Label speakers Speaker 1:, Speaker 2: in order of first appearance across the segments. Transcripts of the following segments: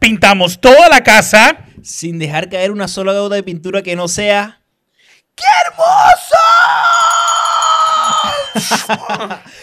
Speaker 1: pintamos toda la casa. Sin dejar
Speaker 2: caer una sola gota de pintura que no sea. ¡Qué hermoso!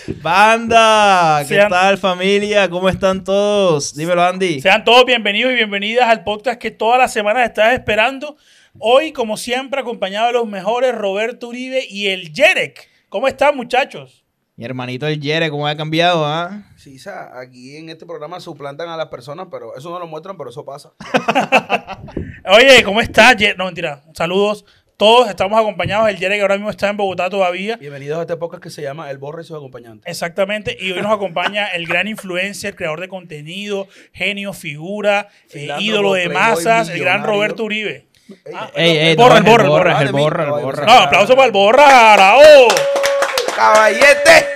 Speaker 2: Banda, ¿qué tal familia? ¿Cómo están todos? Dímelo Andy. Sean
Speaker 1: todos bienvenidos y bienvenidas al podcast que todas las semanas estás esperando. Hoy, como siempre, acompañado de los mejores, Roberto Uribe y el Jerek. ¿Cómo están, muchachos?
Speaker 2: Mi hermanito el Jere, ¿cómo ha cambiado? Ah?
Speaker 3: Sí, aquí en este programa suplantan a las personas, pero eso no
Speaker 1: lo muestran, pero eso pasa. Oye, ¿cómo estás? No, mentira. Saludos. Todos estamos acompañados El Jere que ahora mismo está en Bogotá todavía. Bienvenidos a este podcast que se llama El Borre y sus acompañantes. Exactamente. Y hoy nos acompaña el gran influencer, creador de contenido, genio, figura, eh, ídolo de masas, el gran Roberto Uribe. el, borra, el borra, el borra,
Speaker 2: el borra, el No,
Speaker 1: aplauso para el borra, Araújo! caballete.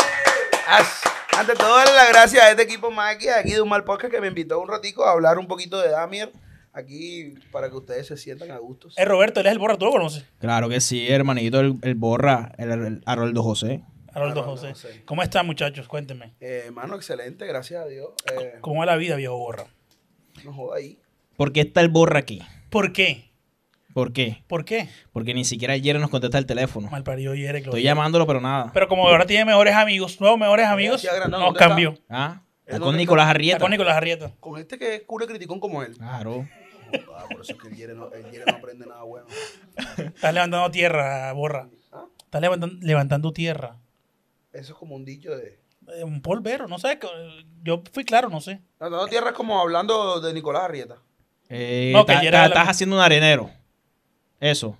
Speaker 3: ante todo, las gracias a este equipo Maki, aquí de un mal podcast que me invitó un ratico a hablar un poquito de Damier aquí para que ustedes se sientan a gusto.
Speaker 1: Eh, Roberto, él es el Borra, ¿tú lo conoces?
Speaker 2: Claro que sí, hermanito, el, el Borra, el, Aroldo José. Haroldo José. ¿Cómo
Speaker 1: están, muchachos? Cuéntenme. Eh, hermano, excelente, gracias a Dios. Eh, ¿Cómo es la vida, viejo Borra? No joda ahí.
Speaker 2: ¿Por qué está el Borra aquí? ¿Por qué? ¿Por qué? ¿Por qué? Porque ni siquiera ayer nos contesta el teléfono. Mal parió ayer, Estoy llamándolo, pero nada. Pero
Speaker 1: como ahora tiene mejores amigos, nuevos mejores amigos, nos cambió. Ah, está con Nicolás Arrieta. Está con Nicolás Arrieta. Con este que
Speaker 3: es cura criticón como él. Claro. Ah, por eso es que el no, aprende nada bueno.
Speaker 1: Estás levantando tierra, borra. ¿Ah? Estás levantando, tierra.
Speaker 3: Eso es como un dicho de.
Speaker 1: Eh, un polvero, no sé. Yo fui claro, no sé.
Speaker 3: Levantando tierra es como hablando de Nicolás Arrieta.
Speaker 2: Eh, no, que Estás haciendo un arenero. Eso.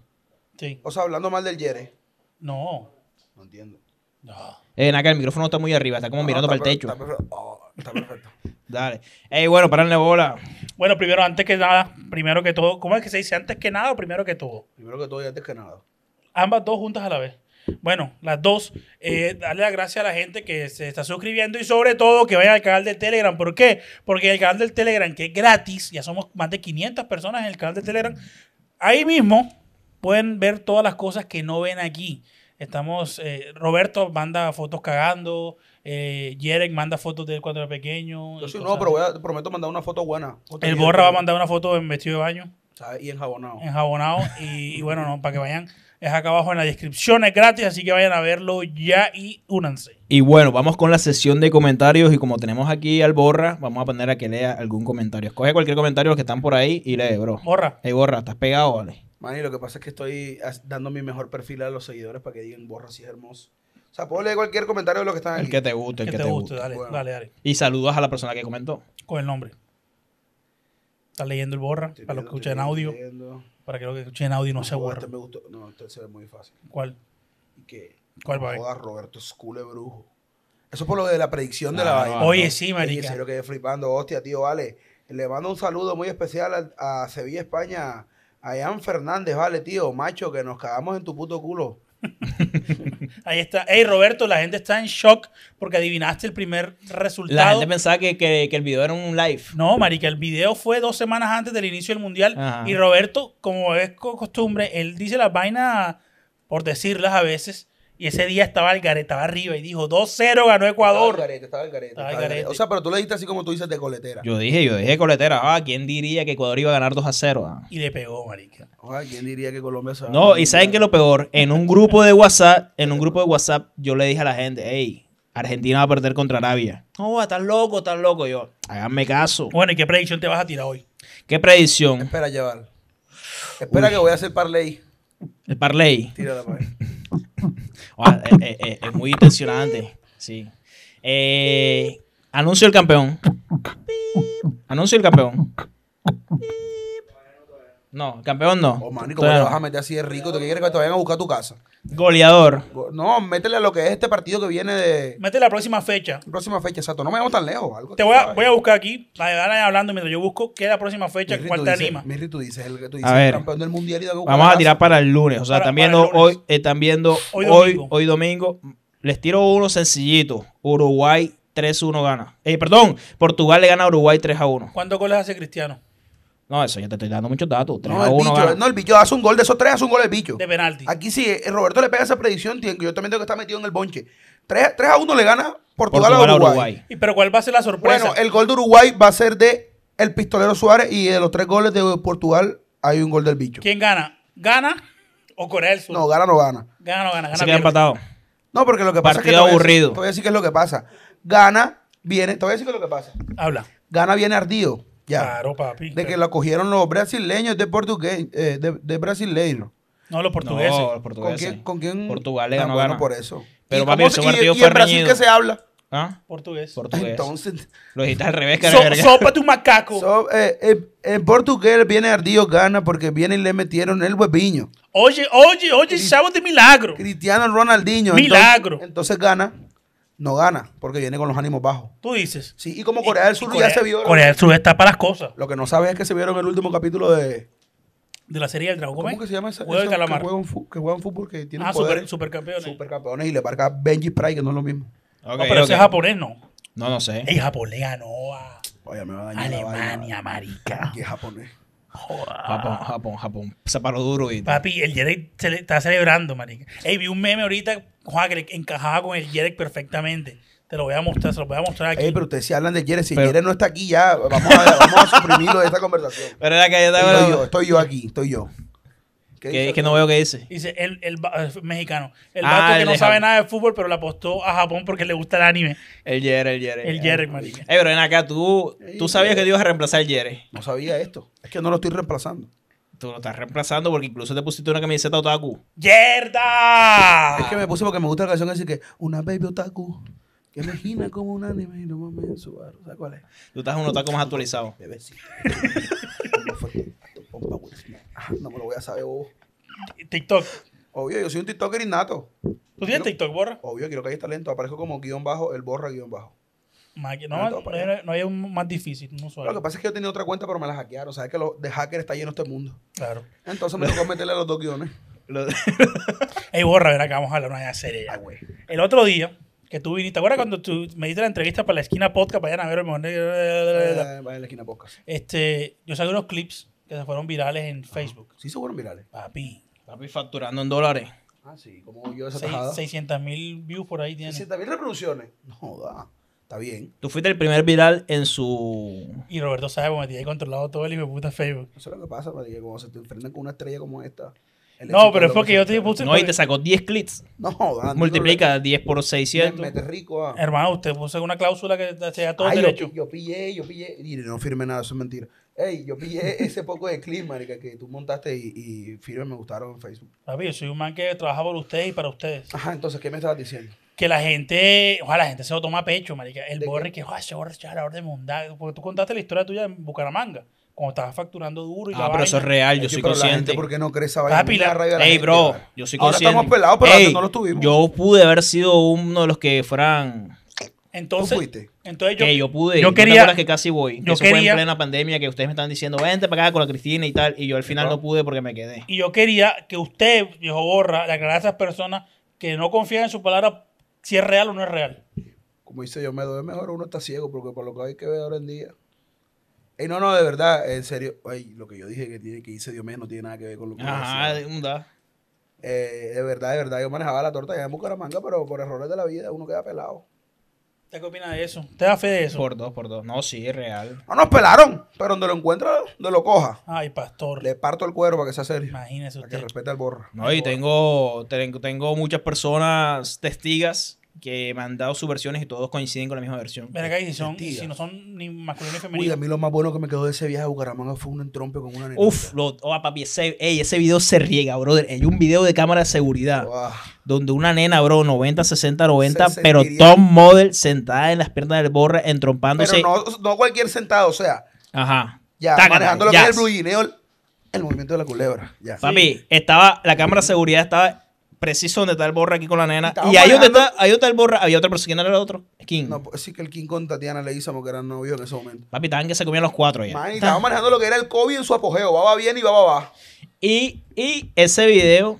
Speaker 3: Sí. O sea, hablando mal del Yere. No. No entiendo.
Speaker 2: No. Eh, el micrófono está muy arriba, está como mirando para el techo. Está
Speaker 3: perfecto. Oh,
Speaker 2: Dale. Ey, bueno, pararle bola.
Speaker 1: Bueno, primero, antes que nada, primero que todo, ¿cómo es que se dice antes que nada o primero que todo? Primero que todo y antes que nada. Ambas dos juntas a la vez. Bueno, las dos, eh, darle las gracias a la gente que se está suscribiendo y sobre todo que vayan al canal de Telegram. ¿Por qué? Porque el canal del Telegram, que es gratis, ya somos más de 500 personas en el canal de Telegram, ahí mismo pueden ver todas las cosas que no ven aquí. Estamos, eh, Roberto manda fotos cagando, eh, Jerek manda fotos de él cuando era pequeño. Yo sí, no, pero voy a,
Speaker 3: prometo mandar una foto buena.
Speaker 1: el Borra va a mandar una foto en vestido de baño. y Y enjabonado. Enjabonado. y, y bueno, no, para que vayan es acá abajo en la descripción, es gratis, así que vayan a verlo ya y únanse.
Speaker 2: Y bueno, vamos con la sesión de comentarios y como tenemos aquí al Borra, vamos a poner a que lea algún comentario. Escoge cualquier comentario que están por ahí y lee, bro. Borra. Hey, Borra, estás pegado, vale.
Speaker 3: Mani, lo que pasa es que estoy dando mi mejor perfil a los seguidores para que digan Borra si es hermoso. O sea, puedo leer cualquier comentario de los que están
Speaker 2: ahí. El que te guste, el que, te, guste. Dale, dale, dale. Y saludos a la persona que comentó.
Speaker 1: Con el nombre. ¿Estás leyendo el borra, para los que escuchan audio. Para que lo que escuchen audio no, no se aburra. Este me gustó.
Speaker 3: No, este se ve muy fácil. ¿Cuál? ¿qué? ¿Cuál va Roberto Scule brujo. Eso por lo de la predicción de la ah, vaina. oye, sí, marica. En serio que flipando. Hostia, tío, vale. Le mando un saludo muy especial a, Sevilla, España. A Ian Fernández, vale, tío. Macho, que nos
Speaker 1: cagamos en tu puto culo. Ahí está. Hey, Roberto, la gente está en shock porque adivinaste el primer resultado. La gente pensaba que, el video era un live. No, marica, el video fue dos semanas antes del inicio del Mundial. Y Roberto, como es costumbre, él dice las vainas por decirlas a veces. Y ese día estaba el Garete, estaba arriba y dijo 2-0 ganó Ecuador. Estaba el Garete, estaba el Garete. O sea, pero tú le dijiste así como tú dices de coletera.
Speaker 2: Yo dije, yo dije coletera. Ah, ¿quién diría que Ecuador iba a ganar 2-0? Ah.
Speaker 3: Y le pegó, marica. Ah, ¿quién diría que Colombia se No, y ¿saben
Speaker 2: qué lo peor? En un grupo de WhatsApp, en un grupo de WhatsApp, yo le dije a la gente, hey, Argentina va a perder contra Arabia. No, oh, estás loco, estás loco. Yo, háganme caso. Bueno, ¿y qué predicción te vas a tirar hoy? ¿Qué predicción? Espera, llevar.
Speaker 1: Espera que voy a hacer
Speaker 2: parlay. ¿El parley? Tírala para pues. Ah, eh, eh, eh, es, muy impresionante. Sí. anuncio el campeón. Anuncio el campeón. No, campeón no. Oh, man, ¿cómo te vas a
Speaker 3: meter así de rico? ¿Te quieres que te vayan a buscar tu casa? Goleador. No, métele a lo que es este partido que viene de. Métele la
Speaker 1: próxima fecha. Próxima fecha, exacto. No me vamos tan lejos. Te voy a, buscar aquí. La hablando mientras yo busco qué es la próxima fecha, cuál te anima. tú dices el, tú dices a campeón del mundial y Vamos a
Speaker 2: tirar para el lunes. O sea, también viendo hoy, están viendo hoy, Hoy, hoy domingo. Les tiro uno sencillito. Uruguay 3-1 gana. Eh, perdón, Portugal le gana a Uruguay 3-1.
Speaker 1: ¿Cuántos goles hace Cristiano?
Speaker 2: No, eso yo te estoy dando muchos datos. no, a el bicho,
Speaker 1: no, el bicho hace un gol de esos tres, hace un gol el bicho. De
Speaker 3: penalti. Aquí sí, eh, Roberto le pega esa predicción, que yo también tengo que estar metido en el bonche. 3, a 1 le gana Portugal, a Uruguay.
Speaker 1: ¿Y pero cuál va a ser la sorpresa?
Speaker 3: Bueno, el gol de Uruguay va a ser de el pistolero Suárez y de los tres goles de Portugal hay un gol del bicho. ¿Quién gana? ¿Gana o Corea del Sur? No, gana no gana. Gana no gana. Se queda empatado. No, porque lo que pasa es que. aburrido. Te voy a decir qué es lo que pasa. Gana, viene. Te voy a decir qué es lo que pasa. Habla. Gana, viene ardido. Ya.
Speaker 1: Claro, papi. De que
Speaker 3: lo cogieron los brasileños de portugués, eh, de, de brasileños.
Speaker 1: No, los portugueses.
Speaker 3: No, los portugueses. ¿Con quién? Con Portugal ganó bueno, por eso. Pero papi, ese partido y, y en Brasil que se habla? ¿Ah? Portugués. Portugués. Entonces.
Speaker 1: Lo dijiste al revés, so, Sopa
Speaker 3: tu macaco. So, eh, en portugués viene Ardillo gana porque viene y le metieron el hueviño. Oye, oye, oye, sábado de milagro. Cristiano Ronaldinho. Milagro. entonces gana no gana porque viene con los ánimos bajos.
Speaker 1: Tú dices. Sí, y como Corea del Sur ya se vio. Corea del Sur está para
Speaker 3: las cosas. Lo que no sabes es que se vieron el último capítulo de.
Speaker 1: De la serie del Dragon ¿Cómo, ¿Cómo que se llama ese? Juego de calamar. Que
Speaker 3: juega un fútbol que tiene Ah, super, supercampeones. y le marca Benji Sprite, que no es lo mismo. no, pero
Speaker 2: ese es japonés, ¿no? No, no sé. Es japonés,
Speaker 1: no. Oye, me va a dañar Alemania, la marica.
Speaker 2: Que es japonés. Japón, Japón, Japón. Se paró duro y.
Speaker 1: Papi, el Jerek está celebrando, marica. Ey, vi un meme ahorita, Juan, que encajaba con el Jerek perfectamente. Te lo voy a mostrar, se lo voy a mostrar aquí. Ey, pero
Speaker 3: ustedes si hablan de Jerek, si Jerek no está aquí ya, vamos
Speaker 1: a, suprimirlo de esta conversación.
Speaker 2: Pero era que yo, estoy yo, estoy yo aquí, estoy yo es que no veo qué dice.
Speaker 1: Dice, el, el, mexicano. El ah, vato que no sabe nada de fútbol, pero le apostó a Japón porque le gusta el anime.
Speaker 2: El Jerry, el Jere El Jerry, marica. Eh, pero ven acá, tú, tú sabías que ibas a reemplazar el Jerry. No sabía esto. Es que no lo estoy reemplazando. Tú lo estás reemplazando porque incluso te pusiste una camiseta otaku.
Speaker 3: ¡Yerda! Es que me puse porque me gusta la canción así que una baby otaku. qué imagina como un anime y no mames en su barro. ¿Sabes cuál es? Tú estás en un otaku más actualizado. Bebecito. Ah, no me lo voy a saber vos. TikTok. Obvio, yo soy un TikToker innato. ¿Tú tienes TikTok, Borra? Obvio, quiero que haya talento. Aparezco como guión bajo, el Borra guión bajo.
Speaker 1: no, no, hay, un más difícil, Lo que pasa
Speaker 3: es que yo tenía otra cuenta, pero me la hackearon. Sabes que lo, de hacker está lleno este mundo. Claro. Entonces me tocó meterle a los dos guiones.
Speaker 1: Ey, Borra, ver acá. vamos a hablar una seria. Ah, el otro día que tú viniste. ¿Te acuerdas cuando tú me diste la entrevista para la esquina podcast? Para eh, a ver el mejor. la esquina podcast. Este, yo saqué unos clips que se fueron virales en Facebook. Sí, se fueron virales. Papi. Papi facturando en dólares. Ah, sí, como yo esa 600 mil views por ahí tiene. 600 mil reproducciones. No, da. Está bien.
Speaker 2: Tú fuiste el primer viral en su.
Speaker 1: Y Roberto sabe, porque me tiene controlado todo el hijo de puta Facebook. Eso es lo que pasa, María, cuando se te enfrentan con una estrella como esta.
Speaker 2: No, pero es porque yo te puse. No, y te sacó 10 clics. No, da. Multiplica 10 por 600. metes rico.
Speaker 1: Ah. Hermano, usted puso una cláusula que te todo ah, derecho. Yo, yo, pillé, yo pillé. Y no
Speaker 3: firme nada, eso es mentira. Ey, yo pillé e-, ese poco de clip, marica, que tú montaste y, y me gustaron en Facebook.
Speaker 1: Papi, yo soy un man que trabaja por ustedes y para ustedes. Ajá, entonces, ¿qué me estabas diciendo? Que la gente, ojalá la gente se lo toma a pecho, marica. El borre que, ojalá ese borre chaval, de mundar. Porque tú contaste la historia tuya en Bucaramanga. Cuando estabas facturando duro y Ah, pero eso es real, yo soy consciente. qué no crees esa vaina? Papi, la- Ey, bro, yo soy Ahora estamos pelados, pero antes no lo tuvimos.
Speaker 2: Yo pude haber sido uno de los que fueran
Speaker 1: entonces, fuiste? entonces yo, yo pude. Yo quería. que casi voy. Yo Eso quería, fue en plena
Speaker 2: pandemia que ustedes me están diciendo, vente para acá con la Cristina y tal. Y yo al final no pude porque me quedé.
Speaker 1: Y yo quería que usted, viejo Borra, le aclarara a esas personas que no confían en su palabra si es real o no es real.
Speaker 3: Como dice yo, me doy mejor uno está ciego porque por lo que hay que ver ahora en día. Y no, no, de verdad, en serio. Ay, lo que yo dije que tiene que hice Diomedes no tiene nada que ver con lo que Ajá,
Speaker 2: da. Eh, de verdad, de verdad, yo manejaba la torta
Speaker 3: allá en Bucaramanga, pero por errores de la vida uno queda pelado qué opina
Speaker 2: de eso? ¿Te da fe de eso? Por dos, por dos. No, sí, es real. Ah,
Speaker 3: no nos pelaron, pero donde lo encuentra, donde lo coja. Ay, pastor. Le parto el cuero para que sea serio. Imagínese usted. Para que respete al borra.
Speaker 2: No, y tengo, tengo muchas personas testigas que me han dado sus versiones y todos coinciden con la misma versión. si, son, si no son ni masculino
Speaker 3: ni femenino. Uy, a mí lo más bueno que me quedó de ese viaje a Bucaramanga fue un entrompe con una nena.
Speaker 2: Uf, lo, oh, papi, ese, video se riega, brother. Hay un video de cámara de seguridad donde una nena, bro, 90, 60, 90, pero top model sentada en las piernas del borre, entrompándose. Pero
Speaker 3: no, cualquier sentado, o sea. Ajá. Ya, manejando lo el
Speaker 2: blue el movimiento de la culebra. Ya. Papi, estaba, la cámara de seguridad estaba preciso donde está el borra aquí con la nena. Y, ahí, donde está, ahí donde está el borra, había otra persona. ¿Quién era el otro?
Speaker 3: King. No, pues sí que el King con Tatiana le hizo porque eran novios en ese momento. Papi, estaban que se comían los cuatro ya. Man, estaba manejando lo que era el COVID en su apogeo. va bien y va, va. Y, y
Speaker 2: ese video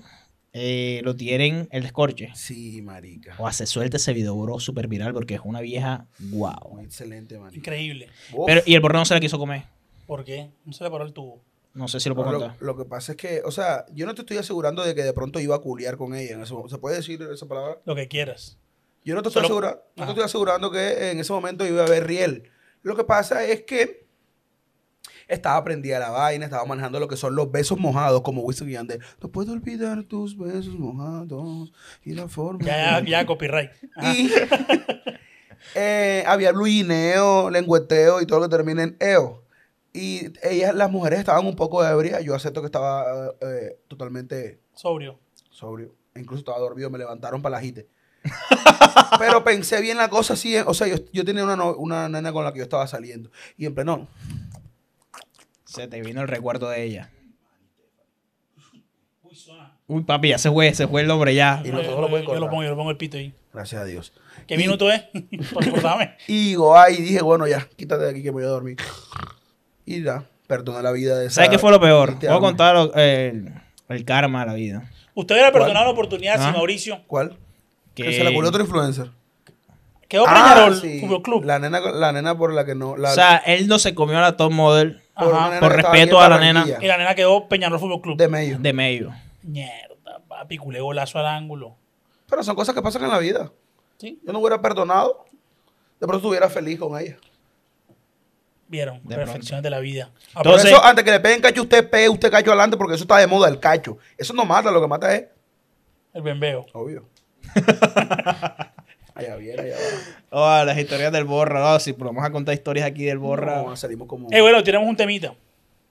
Speaker 2: eh, lo tienen el descorche. Sí, marica. O hace suerte ese video, bro, súper viral porque es una vieja wow.
Speaker 1: Excelente, marica. Increíble. Pero, y el borra
Speaker 2: no se la quiso comer.
Speaker 1: ¿Por
Speaker 3: qué? No se le paró el tubo.
Speaker 2: No sé si lo puedo contar.
Speaker 3: Lo, que pasa es que, o sea, yo no te estoy asegurando de que de pronto iba a culiar con ella en ese ¿Se puede decir esa palabra?
Speaker 1: Lo que quieras.
Speaker 3: Yo no te, estoy, asegurando no te estoy asegurando que en ese momento iba a haber riel. Lo que pasa es que estaba prendida la vaina, estaba manejando lo que son los besos mojados, como Wilson y No puedo olvidar tus besos mojados y la forma. Ya, ya, copyright. Y eh, había luineo, lengüeteo y todo lo que termina en eo. Y ellas, las mujeres estaban un poco ebrias. Yo acepto que estaba eh, eh, totalmente... Sobrio. Sobrio. Incluso estaba dormido. Me levantaron para la jite. Pero pensé bien la cosa así. Eh. O sea, yo, tenía una, nena con la que yo estaba saliendo. Y en pleno...
Speaker 2: Se te vino el
Speaker 1: recuerdo de ella.
Speaker 2: Uy, papi, ya se fue, se fue el hombre ya. Y yo, lo yo,
Speaker 1: lo pongo, yo lo pongo el pito ahí. Gracias a Dios. ¿Qué minuto es?
Speaker 3: por pues, pues, y digo, ay, dije, bueno, ya, quítate de aquí que me voy a dormir y perdona la vida de esa. ¿Sabes qué fue lo peor? Voy a contar
Speaker 2: eh, el, karma de la vida. Usted hubiera perdonado la oportunidad ¿Ah? Mauricio.
Speaker 3: ¿Cuál? Que... se la ocurrió otro influencer. Quedó Peñarol ah, Fútbol Club. La nena, por la que no. O sea,
Speaker 2: él no se comió a la top model por, respeto a la nena.
Speaker 1: Y la nena quedó Peñarol Fútbol Club. De medio. De medio. Mierda, papi, culé golazo al ángulo.
Speaker 3: Pero son cosas que pasan en la vida. ¿Sí? Yo no hubiera perdonado. De pronto estuviera feliz con ella.
Speaker 1: Vieron, reflexiones de la vida. Entonces,
Speaker 3: antes que le peguen cacho, usted pegue, usted cacho adelante, porque eso está de moda, el cacho. Eso no mata, lo que mata es.
Speaker 1: El bembeo. Obvio. Ahí viene,
Speaker 2: oh, las historias del borra, oh, si vamos a contar historias aquí del borra. salimos como. Eh, bueno, tenemos un temita.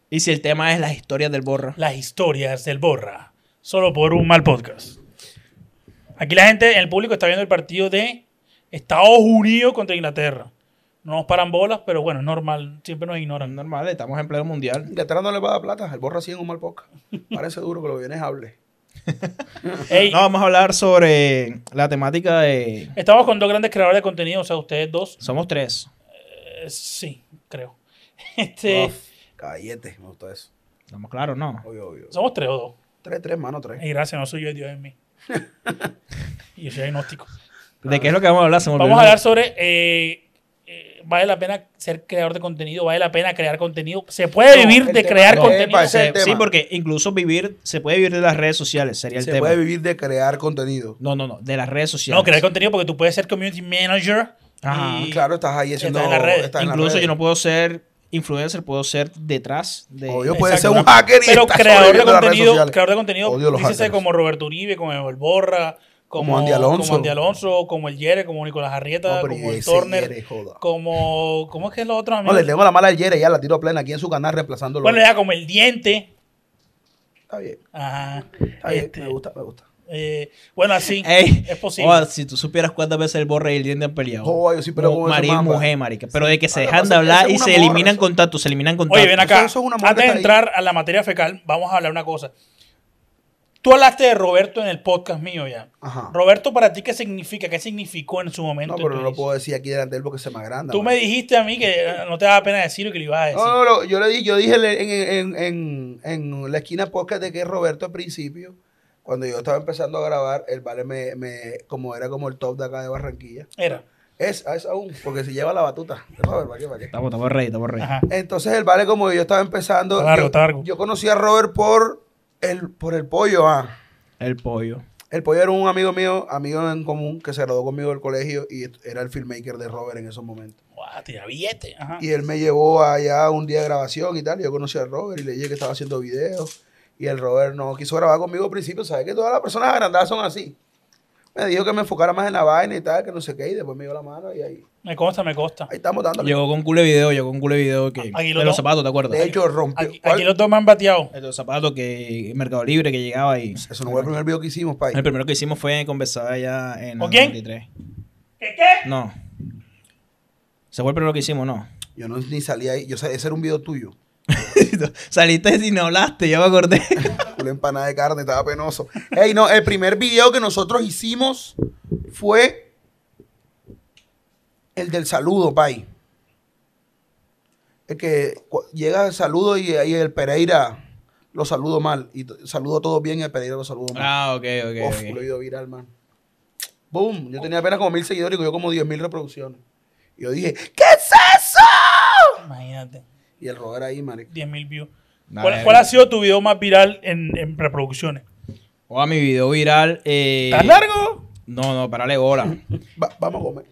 Speaker 2: Y si el tema es las historias del borra. Las historias del borra. Solo por un mal
Speaker 1: podcast. Aquí la gente, el público está viendo el partido de Estados Unidos contra Inglaterra. No nos paran bolas, pero bueno, es normal. Siempre nos ignoran. normal, estamos en pleno mundial. atrás no le va a dar plata. El borra en un mal poca. Parece duro que lo vienes hable.
Speaker 2: no, vamos a hablar sobre la temática de.
Speaker 1: Estamos con dos grandes creadores de contenido, o sea, ustedes dos. Somos tres. Eh, sí, creo. Este. Uf, callete, me gustó eso. Estamos claros, ¿no? Obvio, obvio. Somos tres o dos. Tres, tres, mano, tres. Y gracias, no soy yo, Dios en mí. yo soy agnóstico.
Speaker 2: ¿De qué es lo que vamos a hablar? vamos a hablar sobre
Speaker 1: eh, vale la pena ser creador de contenido, vale la pena crear contenido. Se puede vivir de crear contenido. sí,
Speaker 2: porque incluso vivir, se puede vivir de las redes sociales, sería el tema. Se puede vivir de crear contenido. No, no, no, de las redes sociales. No, crear
Speaker 1: contenido porque tú puedes ser community manager.
Speaker 2: Ah, claro, estás ahí haciendo. incluso yo no puedo ser influencer, puedo ser detrás de. yo puedo ser un hacker y Pero creador de, contenido, creador de contenido, creador de contenido,
Speaker 1: como Roberto Uribe, como El Borra como, como, Andy Alonso. Como el Yere, como Nicolás Arrieta, como el Turner. como. ¿Cómo es que es los otros amigos? No, le tengo la mala al Yere,
Speaker 3: ya la tiro plena aquí en su canal
Speaker 2: reemplazándolo. Bueno,
Speaker 1: ya como el diente. Está bien. Ajá. Está bien, este, me gusta, me gusta. Eh, bueno, así es posible. si
Speaker 2: tú supieras cuántas veces el borre y el diente han peleado. Oh, yo sí pero... María y mujer, marica. Pero de que se ah, dejan de hablar y se eliminan contactos, se eliminan contactos. Oye, ven acá.
Speaker 1: Antes de entrar a la materia fecal, vamos a hablar una cosa. Tú hablaste de Roberto en el podcast mío ya. Roberto, ¿para ti qué significa? ¿Qué significó en su momento? No, pero no lo puedo decir
Speaker 3: aquí delante de él porque se me agranda. Tú me
Speaker 1: dijiste a mí que eh, no te daba pena decirlo y que lo ibas a decir. No, no, yo le dije, yo dije
Speaker 3: en, la esquina podcast de que Roberto al principio, cuando yo estaba empezando a grabar, el vale me, como era como el top de acá de Barranquilla. Era. Es, aún, porque se lleva la batuta. ¿para qué, Estamos, rey. Entonces el vale como yo estaba empezando, largo, yo, yo conocí a Robert por el, por el pollo, ah.
Speaker 2: El pollo.
Speaker 3: El pollo era un amigo mío, amigo en común, que se graduó conmigo del colegio y era el filmmaker de Robert en esos momentos. billete. Y él me llevó allá un día de grabación y tal. yo conocí a Robert y le dije que estaba haciendo videos. Y el Robert no quiso grabar conmigo al principio. ¿Sabes que todas las personas agrandadas son así? Me dijo que me enfocara más en la vaina y tal, que no sé qué, y después me dio la mano y
Speaker 1: ahí. Me consta, me consta. Ahí estamos dando.
Speaker 2: Llegó con culo de video, llegó con culo de video que. de los zapatos, ¿te acuerdas? De hecho, rompió. Aquí, los dos me han bateado. De los zapatos que. Mercado Libre que llegaba y. Eso no fue el primer video que hicimos, pay. El primero que hicimos fue conversar allá en. el quién? ¿Qué qué? No. Se fue el primero que hicimos, no. Yo no ni salí ahí. Yo, ese era un video tuyo.
Speaker 3: Saliste no hablaste, ya me acordé. La empanada de carne, estaba penoso. Ey, no, el primer video que nosotros hicimos fue el del saludo, pay. Es que llega el saludo y ahí el Pereira lo saludo mal. Y saludo todo bien y el Pereira lo saludo mal.
Speaker 2: Ah, ok, ok. lo he ido
Speaker 3: viral, man. Boom. Yo tenía apenas como mil seguidores y yo como diez mil reproducciones.
Speaker 1: Y yo dije, ¿qué es eso? Imagínate. Y el Robert ahí, marico. Diez mil views. ¿Cuál, ha sido tu video más viral en, en reproducciones?
Speaker 2: O a mi video viral. Eh... ¿Estás largo? No, no, parale bola. vamos a
Speaker 3: comer.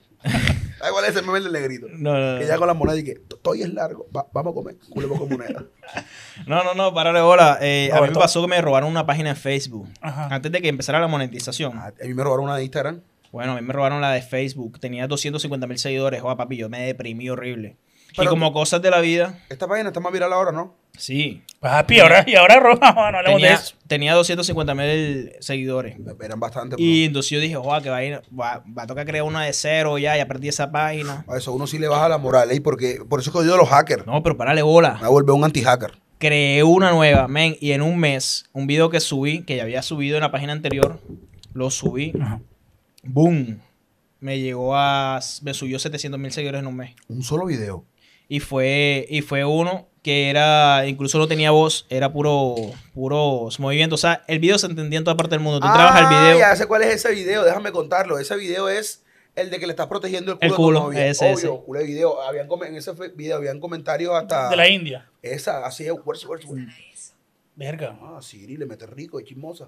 Speaker 3: Ah, igual ese meme del negrito. No, no, Que ya con la moneda dije, que estoy es largo. vamos a comer. Culemos con moneda.
Speaker 2: no, no, no, parale bola. Eh, a, mí me pasó que me robaron una página en Facebook. Antes de que empezara la monetización. Ah, a mí me robaron una de Instagram. Bueno, a mí me robaron la de Facebook. Tenía 250 mil seguidores. a papi, yo me deprimí horrible y como cosas de la vida. Esta página está más viral ahora, ¿no? Sí. ahora, y ahora roja, no hablemos tenía, de eso. Tenía 250 mil seguidores. Eran bastante. Y entonces yo dije, que va a, tocar crear una de cero ya, ya perdí esa página.
Speaker 3: A eso uno sí le baja la moral, ¿eh? porque por eso es que a los hackers. No, pero párale bola. Me volver un anti-hacker.
Speaker 2: Creé una nueva, men, y en un mes, un video que subí, que ya había subido en la página anterior, lo subí. Ajá. Boom. Me llegó a. Me subió 700 mil seguidores en un mes. Un solo video y fue, y fue uno que era, incluso no tenía voz, era puro, puros movimientos. O sea, el video se entendía en toda parte del mundo. Tú trabajas el ah, video. Ya
Speaker 3: sé cuál es ese video, déjame contarlo. Ese video es el de que le estás protegiendo el culo. El culo, ese, obvio, culo video. Habían, en ese video habían comentarios hasta. De la India. Esa, así es, Verga. Ah, sí, le mete rico, es chismosa.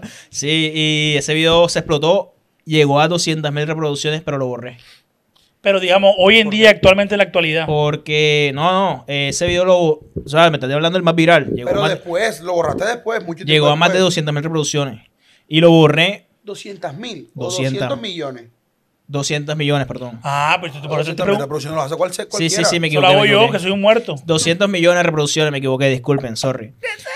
Speaker 2: sí, y ese video se explotó, llegó a 200.000 reproducciones, pero lo borré pero digamos, hoy en día, actualmente en la actualidad. Porque, no, no, eh, ese video lo, o sea, me estás hablando del más viral. pero
Speaker 3: después, lo borraste después,
Speaker 2: Llegó a más de 200 mil reproducciones. Y lo borré.
Speaker 3: 200 mil. 200, 200 millones.
Speaker 2: 200 millones, perdón. Ah, pues por te pregunto. lo hace cual, Sí, sí, sí, me equivoqué. lo hago yo, que soy un muerto. 200 millones de reproducciones, me equivoqué, disculpen, sorry. ¿Qué es eso?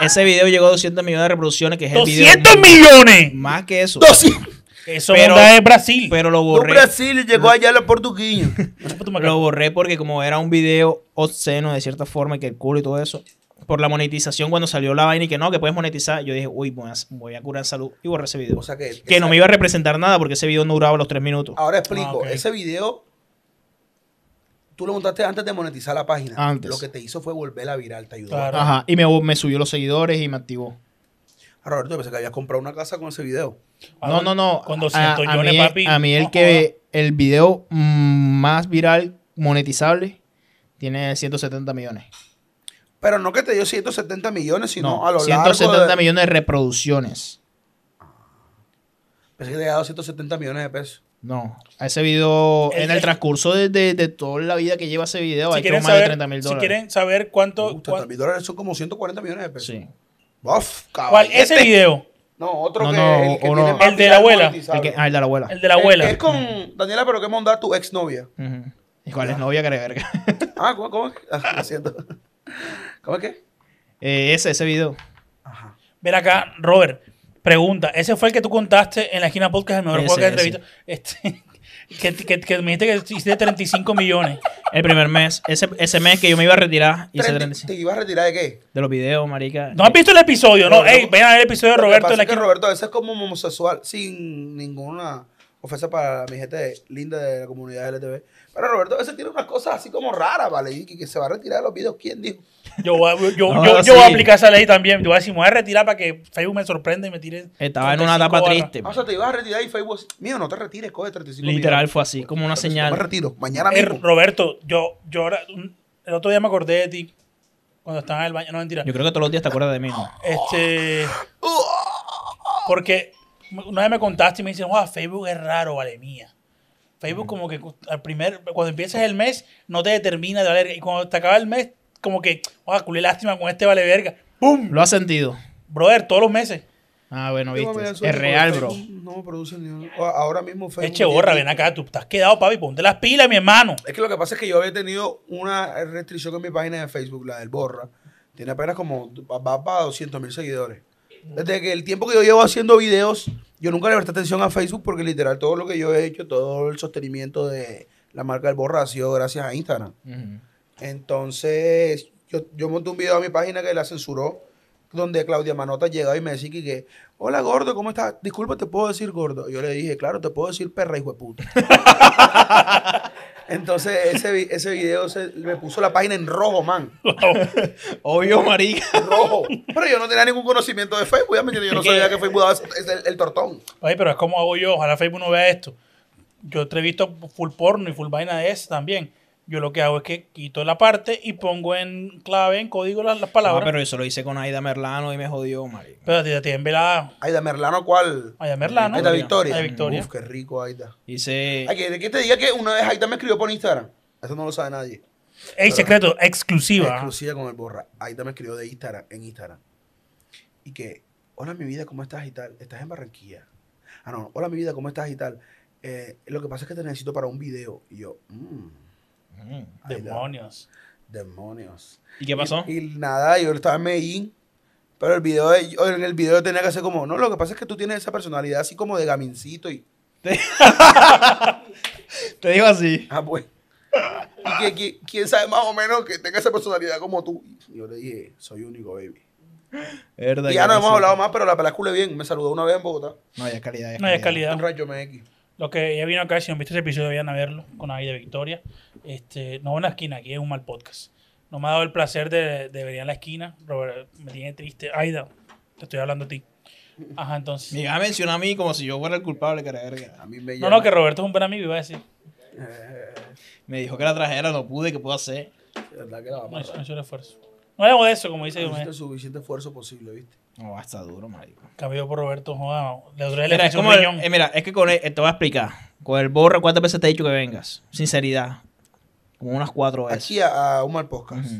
Speaker 2: Ese video llegó a 200 millones de reproducciones, que es el video. ¡200 millones! Más que eso. 200 eso pero, es Brasil. Pero lo borré. Tú Brasil llegó allá los portuguilla. lo borré porque como era un video obsceno de cierta forma, que el culo y todo eso, por la monetización cuando salió la vaina y que no, que puedes monetizar, yo dije, uy, voy a, curar salud y borré ese video. que... no me iba a representar nada porque ese video no duraba los tres minutos. Ahora ah, explico, ese
Speaker 3: video tú lo montaste antes de monetizar la página. Antes. Lo que te hizo fue volver a viral, te ayudó. Ajá.
Speaker 2: Y me, subió los seguidores y me activó.
Speaker 3: Ah, Roberto, pensé que habías comprado una casa con ese video. Ah, no, no, no. Con 200 a, millones, mí, papi. A mí
Speaker 2: el que ve el video más viral monetizable tiene 170 millones.
Speaker 3: Pero no que te dio 170 millones, sino a lo 170 largo de...
Speaker 2: millones de reproducciones. Ah.
Speaker 3: Pensé que te había dado 170 millones de pesos.
Speaker 2: No, a ese video, en el transcurso de, toda la vida que lleva ese video, hay más de 30 mil dólares. Si quieren
Speaker 3: saber cuánto. 30 mil dólares son como 140 millones de pesos. Sí. Uf, ¿Cuál? Ese este- video. No, otro que, el, tiene el de la abuela. ah, el de la abuela. El de la abuela. es con Daniela, pero qué monda tu exnovia.
Speaker 2: cuál es novia que verga?
Speaker 3: ah, ¿cómo, cómo? Ah,
Speaker 2: ¿Cómo es qué? Eh, ese, ese video.
Speaker 1: Ajá. Ven acá, Robert. Pregunta, ese fue el que tú contaste en la esquina podcast, el mejor juego podcast de entrevista. Este, que, que, que,
Speaker 2: me dijiste que hiciste 35 millones. El primer mes, ese, ese mes que yo me iba a retirar, ¿Te ibas a retirar de qué? De los videos, marica. No has visto el episodio, ¿no? no, no. el episodio de Roberto. es que
Speaker 3: Roberto ese es como homosexual sin ninguna ofensa para mi gente linda de la comunidad LTV. Pero Roberto a veces tiene unas cosas así como raras, ¿vale? Y que, que se va a retirar de los videos. ¿Quién dijo?
Speaker 1: Yo voy a, yo, yo, a aplicar esa ley también. Yo voy a decir, me voy a retirar para que Facebook me sorprenda y me tire.
Speaker 2: Estaba en una etapa triste. Ah, o
Speaker 1: sea, te ibas a retirar y Facebook, mío, no te retires, coge 35 Literal
Speaker 2: fue así, como una señal. No me retiro, mañana eh,
Speaker 1: mismo. Roberto, yo, yo ahora, el otro día me acordé de ti cuando estaba en el baño. No, mentira. Yo creo que todos los días te acuerdas de mí. ¿no? Este. Porque una vez me contaste y me dicen, wow, ah, Facebook es raro, vale mía. Facebook como que al primer, cuando empiezas el mes, no te determina de valer. Y cuando te acaba el mes, como que, wow, ah, culé lástima con este vale verga.
Speaker 2: ¡Pum! Lo has sentido.
Speaker 1: Brother, todos los meses.
Speaker 2: Ah, bueno, viste. es real, bro.
Speaker 1: No me produce ni Ahora mismo Facebook. Eche borra, ven acá, tú estás quedado, papi. Ponte las pilas, mi hermano.
Speaker 3: Es que lo que pasa es que yo había tenido una restricción en mi página de Facebook, la del borra. Tiene apenas como. Va para 200 mil seguidores. Desde que el tiempo que yo llevo haciendo videos, yo nunca le presté atención a Facebook porque literal todo lo que yo he hecho, todo el sostenimiento de la marca del Borra gracias a Instagram. Entonces, yo, yo monté un video a mi página que la censuró donde Claudia Manota llegaba y me decía que, hola gordo, ¿cómo estás? Disculpa, ¿te puedo decir gordo? Yo le dije, claro, te puedo decir perra, hijo de puta. Entonces ese, ese video me puso la página en rojo, man.
Speaker 2: Obvio, marica.
Speaker 3: Rojo. Pero yo no tenía ningún conocimiento de Facebook, ¿me Yo no sabía que Facebook daba el, tortón.
Speaker 1: Oye, pero es como hago yo, ojalá Facebook no vea esto. Yo entrevisto full porno y full vaina de eso también yo lo que hago es que quito la parte y pongo en clave, en código las, palabras. Ah, pero
Speaker 2: eso lo hice con Aida Merlano y me jodió, marico. Pero te tienen ¿Aida Merlano cuál? Aida Merlano. Aida Victoria. Aida Victoria. Uf, qué rico Aida. Dice. Ay,
Speaker 1: te diga que
Speaker 3: una vez Aida me escribió por Instagram. Eso no lo sabe nadie. Ey, secreto,
Speaker 1: exclusiva. Exclusiva
Speaker 3: con el borra. Aida me escribió de Instagram, en Instagram. Y que, hola mi vida, ¿cómo estás y tal? Estás en Barranquilla. Ah, no, hola mi vida, ¿cómo estás y tal? Eh, lo que pasa es que te necesito para un video. Y yo, mmm demonios. Demonios. ¿Y qué pasó? Y, nada, yo estaba en Medellín, pero el video, en el video tenía que hacer como, no, lo que pasa es que tú tienes esa personalidad así como de gamincito y... Te digo así. Ah, pues. Y quién sabe más o menos que tenga esa personalidad como tú. yo le dije, soy único, baby.
Speaker 2: Verdad, y ya no hemos hablado
Speaker 3: más, pero la película bien. Me saludó una vez en Bogotá. No, hay calidad. no, ya es calidad. En Rayo
Speaker 1: MX. Lo que ya vino acá, si no viste ese episodio, vayan a verlo con de Victoria. Este, no una esquina, aquí es un mal podcast. No me ha dado el placer de, de venir a la esquina. Robert, me tiene triste. Aida, te estoy hablando a ti. Ajá, entonces. Me iba a mencionar a mí
Speaker 2: como si yo fuera el culpable, que A mí No, no, que Roberto es un buen amigo, iba a decir. me dijo que la trajera, no pude, Que puedo hacer? La
Speaker 1: verdad que la va no, a hizo, no hizo el esfuerzo. No hago de eso, como dice el suficiente esfuerzo posible, ¿viste? No, está duro, marico. Cambió por Roberto, joda. Le otro mira, es como eh,
Speaker 2: mira, es que con él, eh, te voy a explicar. Con el borro ¿cuántas veces te he dicho que vengas? Sinceridad. Como unas cuatro veces. Aquí
Speaker 1: a, un mal Podcast.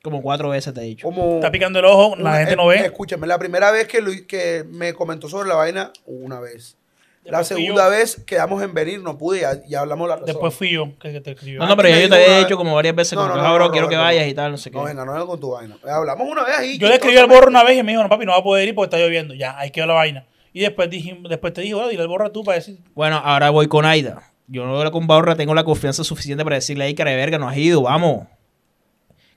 Speaker 2: Como cuatro veces te he dicho. está
Speaker 3: picando el ojo, la gente eh, no ve. Escúchame, la primera vez que, que me comentó sobre la vaina, una vez. la segunda vez quedamos en venir, no pude, ya, ya hablamos la razón. Después fui yo que, te escribió. No, no, pero ah, yo te he dicho como varias veces, no, no, ah, no, quiero que vayas y tal, no sé qué. No, venga, no, no con tu vaina. Eh, hablamos una vez ahí. Yo le escribí al borro una vez
Speaker 1: y me dijo, no, papi, no va a poder ir porque está lloviendo. Ya, ahí quedó la vaina. Y después, dije, después te dijo bueno, dile al borro tú para decir.
Speaker 2: Bueno, ahora voy con Aida yo no con Baurra tengo la confianza suficiente para decirle, ahí, cara de verga, no has ido, vamos.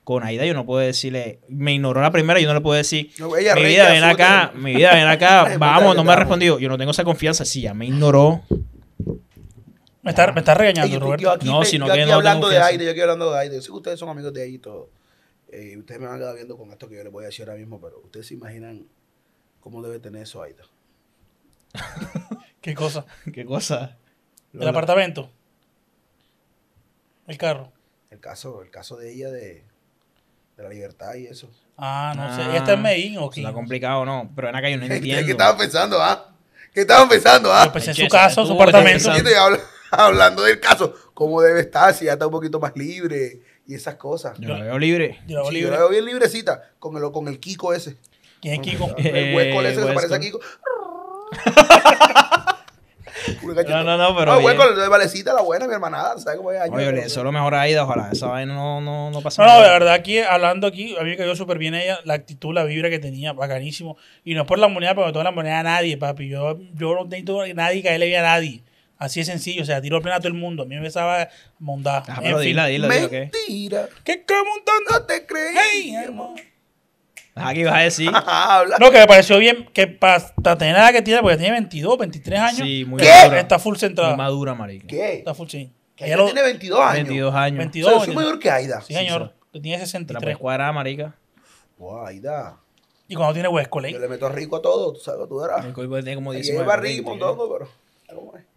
Speaker 2: Con Aida yo no puedo decirle, me ignoró la primera, yo no le puedo decir, mi, vida, ven acá, mi vida, ven acá, vamos, no me ha respondido. Yo no tengo esa confianza, sí, ya me ignoró.
Speaker 1: Me está, me está regañando, Roberto.
Speaker 3: Yo no, sino yo aquí hablando de Aida, yo quiero hablando de Aida. Yo sé que ustedes son amigos de Aida y todo. Eh, ustedes me van a quedar viendo con esto que yo les voy a decir ahora mismo, pero ustedes se imaginan cómo debe tener eso Aida.
Speaker 1: ¿Qué cosa? ¿Qué cosa? ¿El apartamento? ¿El carro?
Speaker 3: El caso, el caso de ella de, de la libertad y eso. Ah, no sé. ¿Ella ah, está en
Speaker 2: Medellín o qué? Está complicado, no. Pero en acá yo no entiendo. ¿Qué estaban pensando, ah? ¿Qué estaban pensando, ah? Pues, en su caso, su apartamento. hablando del caso,
Speaker 3: cómo debe estar, si ya está un poquito más libre y esas cosas. Yo la veo libre. Yo la veo, bien librecita, con el, con el Kiko ese. ¿Quién es Kiko? El, hueco ese que se eh, parece a Kiko.
Speaker 2: no, no, no, pero. Ah, güey, con
Speaker 3: la valecita, la buena, mi hermanada, ¿sabes cómo es?
Speaker 2: Oye, eso es lo mejor ahí, ojalá. Esa vaina no, no, no pasa nada. No, la verdad,
Speaker 1: aquí, hablando aquí, a mí me cayó súper bien ella, la actitud, la vibra que tenía, bacanísimo. Y no es por la moneda, porque toda la moneda a nadie, papi. Yo, yo no tengo a nadie que le a nadie. Así es sencillo, o sea, tiró plena a todo el mundo. A mí me besaba mondá. Ah, pero dila, dila, dila. Mentira. ¿qué? Que como un tonto te crees? hey, hermano! Aquí vas a decir. no, que me pareció bien que para tener la que tiene, porque tiene 22, 23 años. Sí, muy ¿Qué? Está full centrada. Muy madura, marica. ¿Qué? Está full sí.
Speaker 2: Que tiene 22 años. 22 años. 22 o sea, que Aida. Sí, señor.
Speaker 1: tiene 63. la cuadrada, marica.
Speaker 3: Buah, Aida. Y cuando tiene huesco, Yo le meto rico a todo, tú sabes, tú verás. El cuerpo
Speaker 2: tiene como 19. rico todo, pero...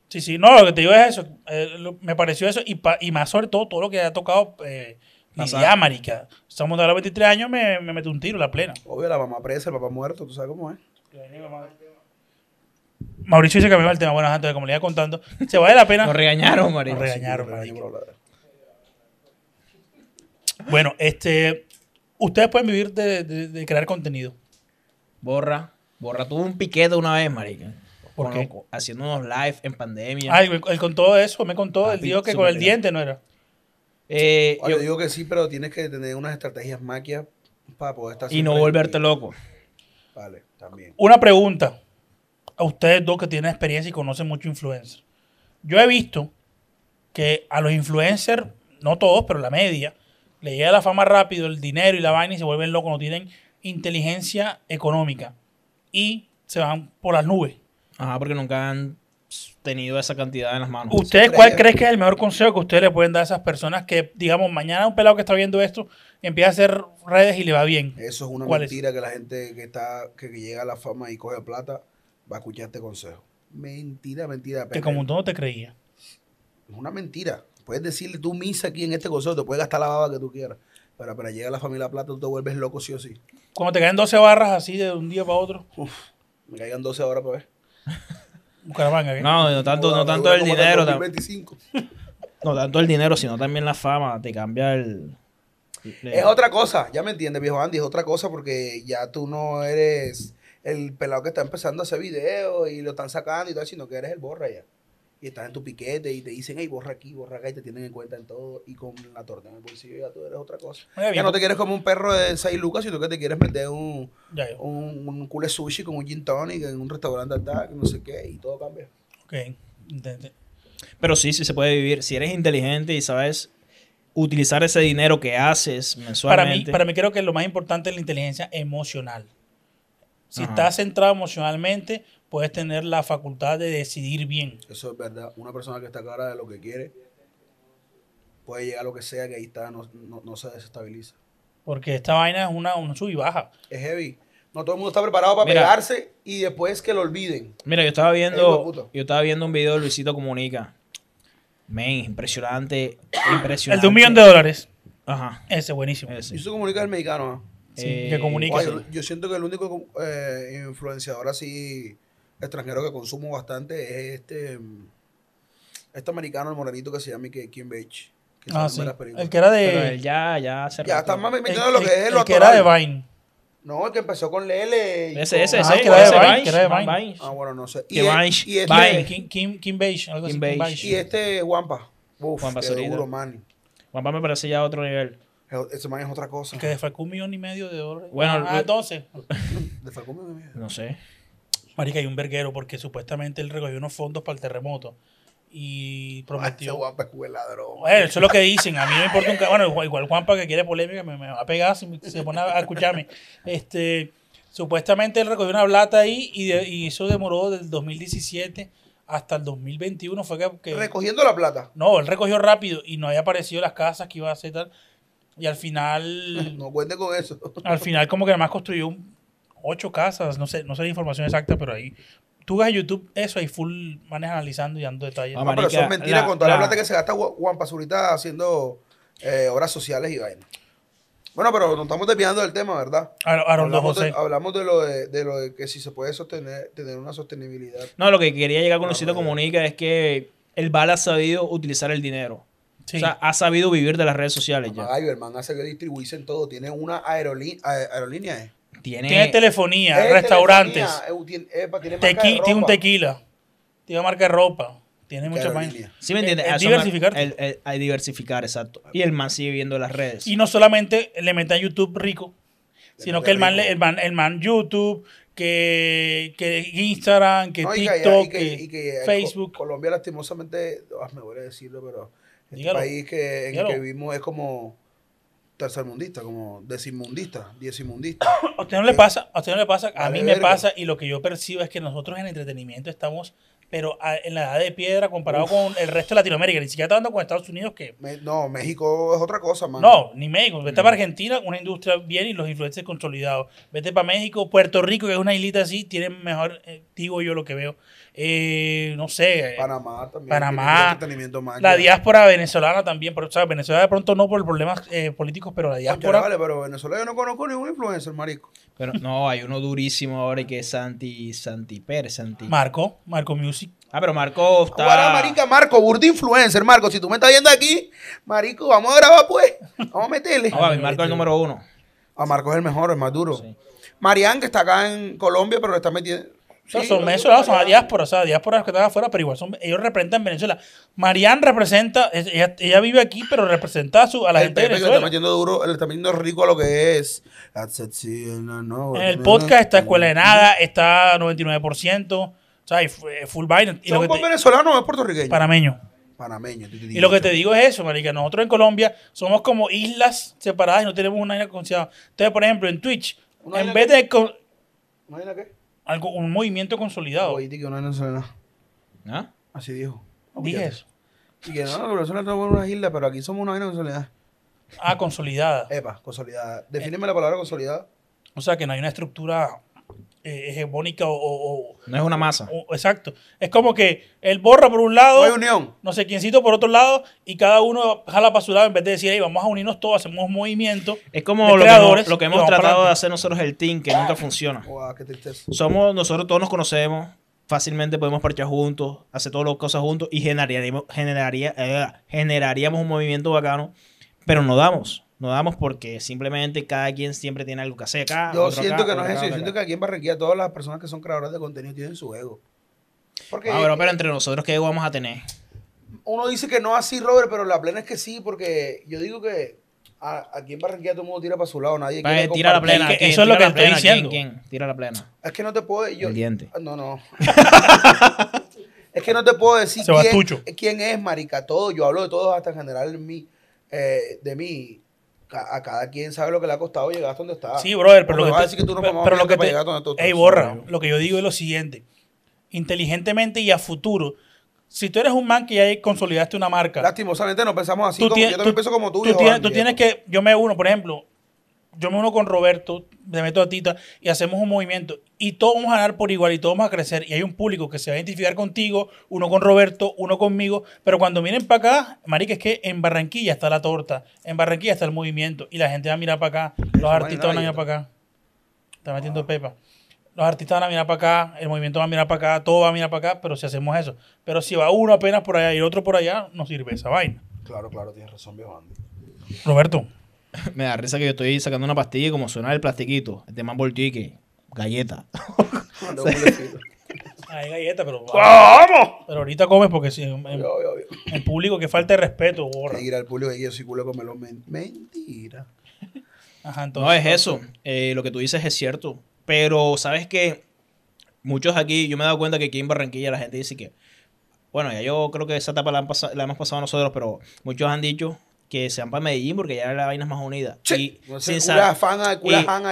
Speaker 1: Sí, sí. No, lo que te digo es eso. Eh, me pareció eso. Y, y más sobre todo, todo lo que ha tocado... Eh, y ya, marica. Estamos de los 23 años, me, me un tiro, la plena.
Speaker 3: Obvio, la mamá presa, el papá muerto, tú sabes cómo es.
Speaker 1: Mauricio dice que me el tema. Bueno, de como le iba contando, se vale la pena. Nos regañaron, marica. Nos regañaron, Bueno, este. Ustedes pueden vivir de, crear contenido. Borra. Borra Tuve un piquete una vez, marica. ¿Por qué?
Speaker 2: Haciendo unos live en pandemia.
Speaker 1: Ay, ah, con todo eso, me contó. el él dijo que con el diente no era.
Speaker 3: Eh, yo, digo que sí, pero tienes que tener unas estrategias maquias
Speaker 1: para
Speaker 2: poder estar... Y no volverte loco.
Speaker 3: Vale, también.
Speaker 1: Una pregunta a ustedes dos que tienen experiencia y conocen mucho influencers. Yo he visto que a los influencers, no todos, pero la media, le llega la fama rápido, el dinero y la vaina y se vuelven locos, no tienen inteligencia económica y se van por las
Speaker 2: nubes. Ajá, porque nunca han tenido esa cantidad en las manos. ¿Ustedes cuál creen que es
Speaker 1: el mejor consejo que ustedes le pueden dar a esas personas que, digamos, mañana un pelado que está viendo esto empieza a hacer redes y le va bien? Eso es una mentira
Speaker 3: que la gente que está que llega a la fama y coge plata va a escuchar este consejo. Mentira, mentira. Que como tú no te creías. Es una mentira. Puedes decirle tú misa aquí en este consejo, te puedes gastar la baba que tú quieras. Pero para llegar a la familia plata tú te vuelves loco sí o sí.
Speaker 1: Cuando te caen 12 barras así de un día para otro. me caigan 12 horas para ver.
Speaker 3: No, no tanto, no tanto el dinero.
Speaker 2: no tanto el dinero, sino también la fama. Te cambia el. es
Speaker 3: otra cosa, ya me entiendes, viejo Andy. Es otra cosa porque ya tú no eres el pelado que está empezando a hacer videos y lo están sacando y todo, sino que eres el borra ya y estás en tu piquete y te dicen, hey, borra aquí, borra acá, y te tienen en cuenta en todo, y con la torta en el bolsillo ya tú eres otra cosa. ya no te quieres como un perro de 6 lucas, sino que te quieres meter un, cool sushi con un gin tonic en un restaurante tal, no sé qué, y todo cambia.
Speaker 1: Ok,
Speaker 2: Pero sí, sí se puede vivir. Si eres inteligente y sabes utilizar ese dinero que haces mensualmente. Para mí, para mí
Speaker 1: creo que lo más importante es la inteligencia emocional. Si estás centrado emocionalmente, puedes tener la facultad de decidir bien. Eso es verdad.
Speaker 3: Una persona que está clara de lo que quiere puede llegar a lo que sea que ahí está, no, se desestabiliza.
Speaker 1: Porque esta vaina es una, sub y baja. Es heavy. No todo el mundo está preparado para
Speaker 3: pegarse y después que lo olviden.
Speaker 2: Mira, yo estaba viendo, yo estaba viendo un video de Luisito Comunica. Men, impresionante, impresionante. El de un millón de dólares. Ajá.
Speaker 1: Ese, buenísimo. Luisito
Speaker 3: Comunica es el mexicano,
Speaker 2: eh, que comunica.
Speaker 3: Yo, siento que el único eh, influenciador así extranjero que consumo bastante es este, mm, este americano, el morenito que se llama Kim Beach.
Speaker 2: ah, sí. El que era de. Pero ya, ya se Ya está más lo que es el, el que era de Vine.
Speaker 3: No, el que empezó con Lele. Ese, ese, ah, ese. que era de Vine. Ah, bueno, no sé. Y, Vine. y
Speaker 2: Kim,
Speaker 1: Kim, Kim algo
Speaker 2: así. Kim Y
Speaker 3: este Wampa. Uf, Wampa
Speaker 2: man Wampa me parece ya otro nivel. Ese man es otra cosa. Que defalcó un millón
Speaker 1: y medio de dólares. Bueno, ah, 12. defalcó un millón y medio. No sé. Marica, hay un verguero porque supuestamente él recogió unos fondos para el terremoto y prometió. Ay, ah, Juanpa es ladrón. Bueno, eh, eso es lo que dicen. A mí no me importa un Bueno, igual Juanpa que quiere polémica me, va a pegar si se pone a, escucharme. Este, supuestamente él recogió una plata ahí y, y eso demoró del 2017 hasta el 2021 fue que, recogiendo la plata. No, él recogió rápido y no había aparecido las casas que iba a hacer tal. Y al final. No cuente con eso. al final, como que además construyó ocho casas, no sé, no sé la información exacta, pero ahí. Tú ves a YouTube eso, Hay full manes analizando y dando detalles. Ah, ah, pero eso es con toda la, plata que se
Speaker 3: gasta Juan Pazurita haciendo eh, obras sociales y vaina. Bueno, pero nos estamos desviando del tema, ¿verdad? Hablamos, José. De, hablamos de lo de, lo de que si se puede sostener, tener una sostenibilidad.
Speaker 2: No, lo que quería llegar con como ah, Comunica es que el Bala ha sabido utilizar el dinero. O sea, ha sabido vivir de las redes sociales ya.
Speaker 3: el man ha sabido distribuirse en todo. Tiene una
Speaker 1: aerolínea. Eh.
Speaker 2: Tiene,
Speaker 3: telefonía, restaurantes. Eh, tiene, marca tiene, un tequila.
Speaker 1: Tiene marca de ropa. Tiene muchas más. Sí, me entiendes. Hay diversificar.
Speaker 2: Hay diversificar, exacto. Y el man sigue viendo las redes. Y
Speaker 1: no solamente le mete a YouTube rico, sino que el man, el man, YouTube, que, que Instagram, que TikTok, que, Facebook.
Speaker 3: Colombia, lastimosamente, ah, me voy a decirlo, pero el este país que, en el que vivimos es como tercermundista, como decimundista, diezimundista. a usted no le pasa, a usted no le pasa, a, mí me pasa
Speaker 1: y lo que yo percibo es que nosotros en entretenimiento estamos pero ah, en la edad de piedra comparado con el resto de Latinoamérica, ni siquiera está con Estados Unidos que...
Speaker 3: no, México es otra cosa, man. No, ni México. Vete para Argentina,
Speaker 1: una industria bien y los influencers consolidados. Vete para México, Puerto Rico, que es una islita así, tiene mejor, eh, digo yo lo que veo. Eh, no sé. Eh, Panamá también. Panamá. la diáspora venezolana también, pero o Venezuela de pronto no por problemas políticos, pero la diáspora... vale,
Speaker 3: pero Venezuela yo no
Speaker 2: conozco ningún influencer, marico. Pero no, hay uno durísimo ahora que es Santi, Santi Pérez, Santi. Marco, Marco Music Ah, pero Marco está.
Speaker 3: marica, Marco, burda influencer, Marco. Si tú me estás viendo aquí, marico, vamos a grabar, pues. Vamos a meterle. Marco es el número uno. A ah,
Speaker 1: Marco es el mejor, el más duro. Marian, que está acá en Colombia, pero le está metiendo. son venezolanos, son a diáspora, o sea, diásporas que están afuera, pero igual son, ellos representan Venezuela. Marian representa, ella, vive aquí, pero representa a, su, a la gente de Venezuela. está metiendo
Speaker 3: duro, le está metiendo rico a lo que es. En el podcast está Escuela de
Speaker 1: Nada, está 99%. O sea, eh, full vaina. Y somos venezolanos o puertorriqueño? te Parameño. Y lo que te digo es eso, marica. Nosotros en Colombia somos como islas separadas y no tenemos una isla consolidada. Entonces, por ejemplo, en Twitch, en vez de... ¿Una isla qué? Algo, un movimiento consolidado. una isla ¿Ah? Así dijo. Dije eso. Y que no, Venezuela
Speaker 3: no es una isla, pero aquí somos una isla consolidada.
Speaker 1: Ah, consolidada. Epa, consolidada. Eh. Defíneme la palabra consolidada. O sea, que no hay una estructura eh, hegemónica o,
Speaker 2: No es una masa.
Speaker 1: exacto. Es como que el borra por un lado. No unión. No sé quiéncito por otro lado y cada uno jala para su lado en vez de decir, vamos a unirnos todos, hacemos un movimiento.
Speaker 2: Es como lo que, hemos, lo que hemos tratado de hacer nosotros el team, que nunca funciona. Somos, nosotros todos nos conocemos, fácilmente podemos parchar juntos, hacer todas las cosas juntos y generaríamos, generaría, eh, generaríamos un movimiento bacano, pero no damos no damos porque simplemente cada quien siempre tiene algo que hacer acá. Yo siento que no es eso. Yo siento
Speaker 3: que aquí en Barranquilla todas las personas que son creadoras de contenido tienen su ego.
Speaker 2: Porque, ah, pero entre nosotros, ¿qué ego vamos a tener?
Speaker 3: Uno dice que no así, Robert, pero la plena es que sí, porque yo digo que a, aquí en Barranquilla todo el mundo tira para su lado, nadie quiere tira la plena. eso es lo que estoy diciendo.
Speaker 2: Tira la plena.
Speaker 3: Es que no te puedo. Yo, el diente. Ah, no, no. es que no te puedo decir quién, quién, es, marica, todo. Yo hablo de todos hasta en general eh, de mí a cada quien sabe lo que le ha costado llegar hasta donde está. Sí, brother, pero lo que, que te, Ey, borra,
Speaker 1: lo que yo digo es lo siguiente. Inteligentemente y a futuro, si tú eres un man que ya consolidaste una marca. Lastimosamente no pensamos así, yo también pienso como tú. tú tienes que, yo me uno, por ejemplo, yo me uno con Roberto, me meto a Tita y hacemos un movimiento y todos vamos a ganar por igual y todos vamos a crecer y hay un público que se va a identificar contigo, uno con Roberto, uno conmigo, pero cuando miren para acá, marica, es que en Barranquilla está la torta, en Barranquilla está el movimiento y la gente va a mirar para acá, los artistas van a mirar para acá. Está metiendo Pepa. Los artistas van a mirar para acá, el movimiento va a mirar para acá, todo va a mirar para acá, pero si hacemos eso, pero si va uno apenas por allá y el otro por allá, no sirve esa vaina. Claro, claro, tienes razón, viejo
Speaker 2: Roberto, me da risa que yo estoy sacando una pastilla y como suena el plastiquito, el de Mambo Tique, galleta. No,
Speaker 1: Hay galleta, pero. ¡Vamos! Pero ahorita comes porque si. el público, que falta de respeto, borra. ir
Speaker 3: al público y yo culo
Speaker 1: Mentira. Ajá, entonces.
Speaker 2: No es eso. Eh, lo que tú dices es cierto. Pero, ¿sabes qué? Muchos aquí, yo me he dado cuenta que aquí en Barranquilla la gente dice que. Bueno, ya yo creo que esa etapa la hemos pasado nosotros, pero muchos han dicho que sean para Medellín porque ya la vaina es más unida. Sí. Y,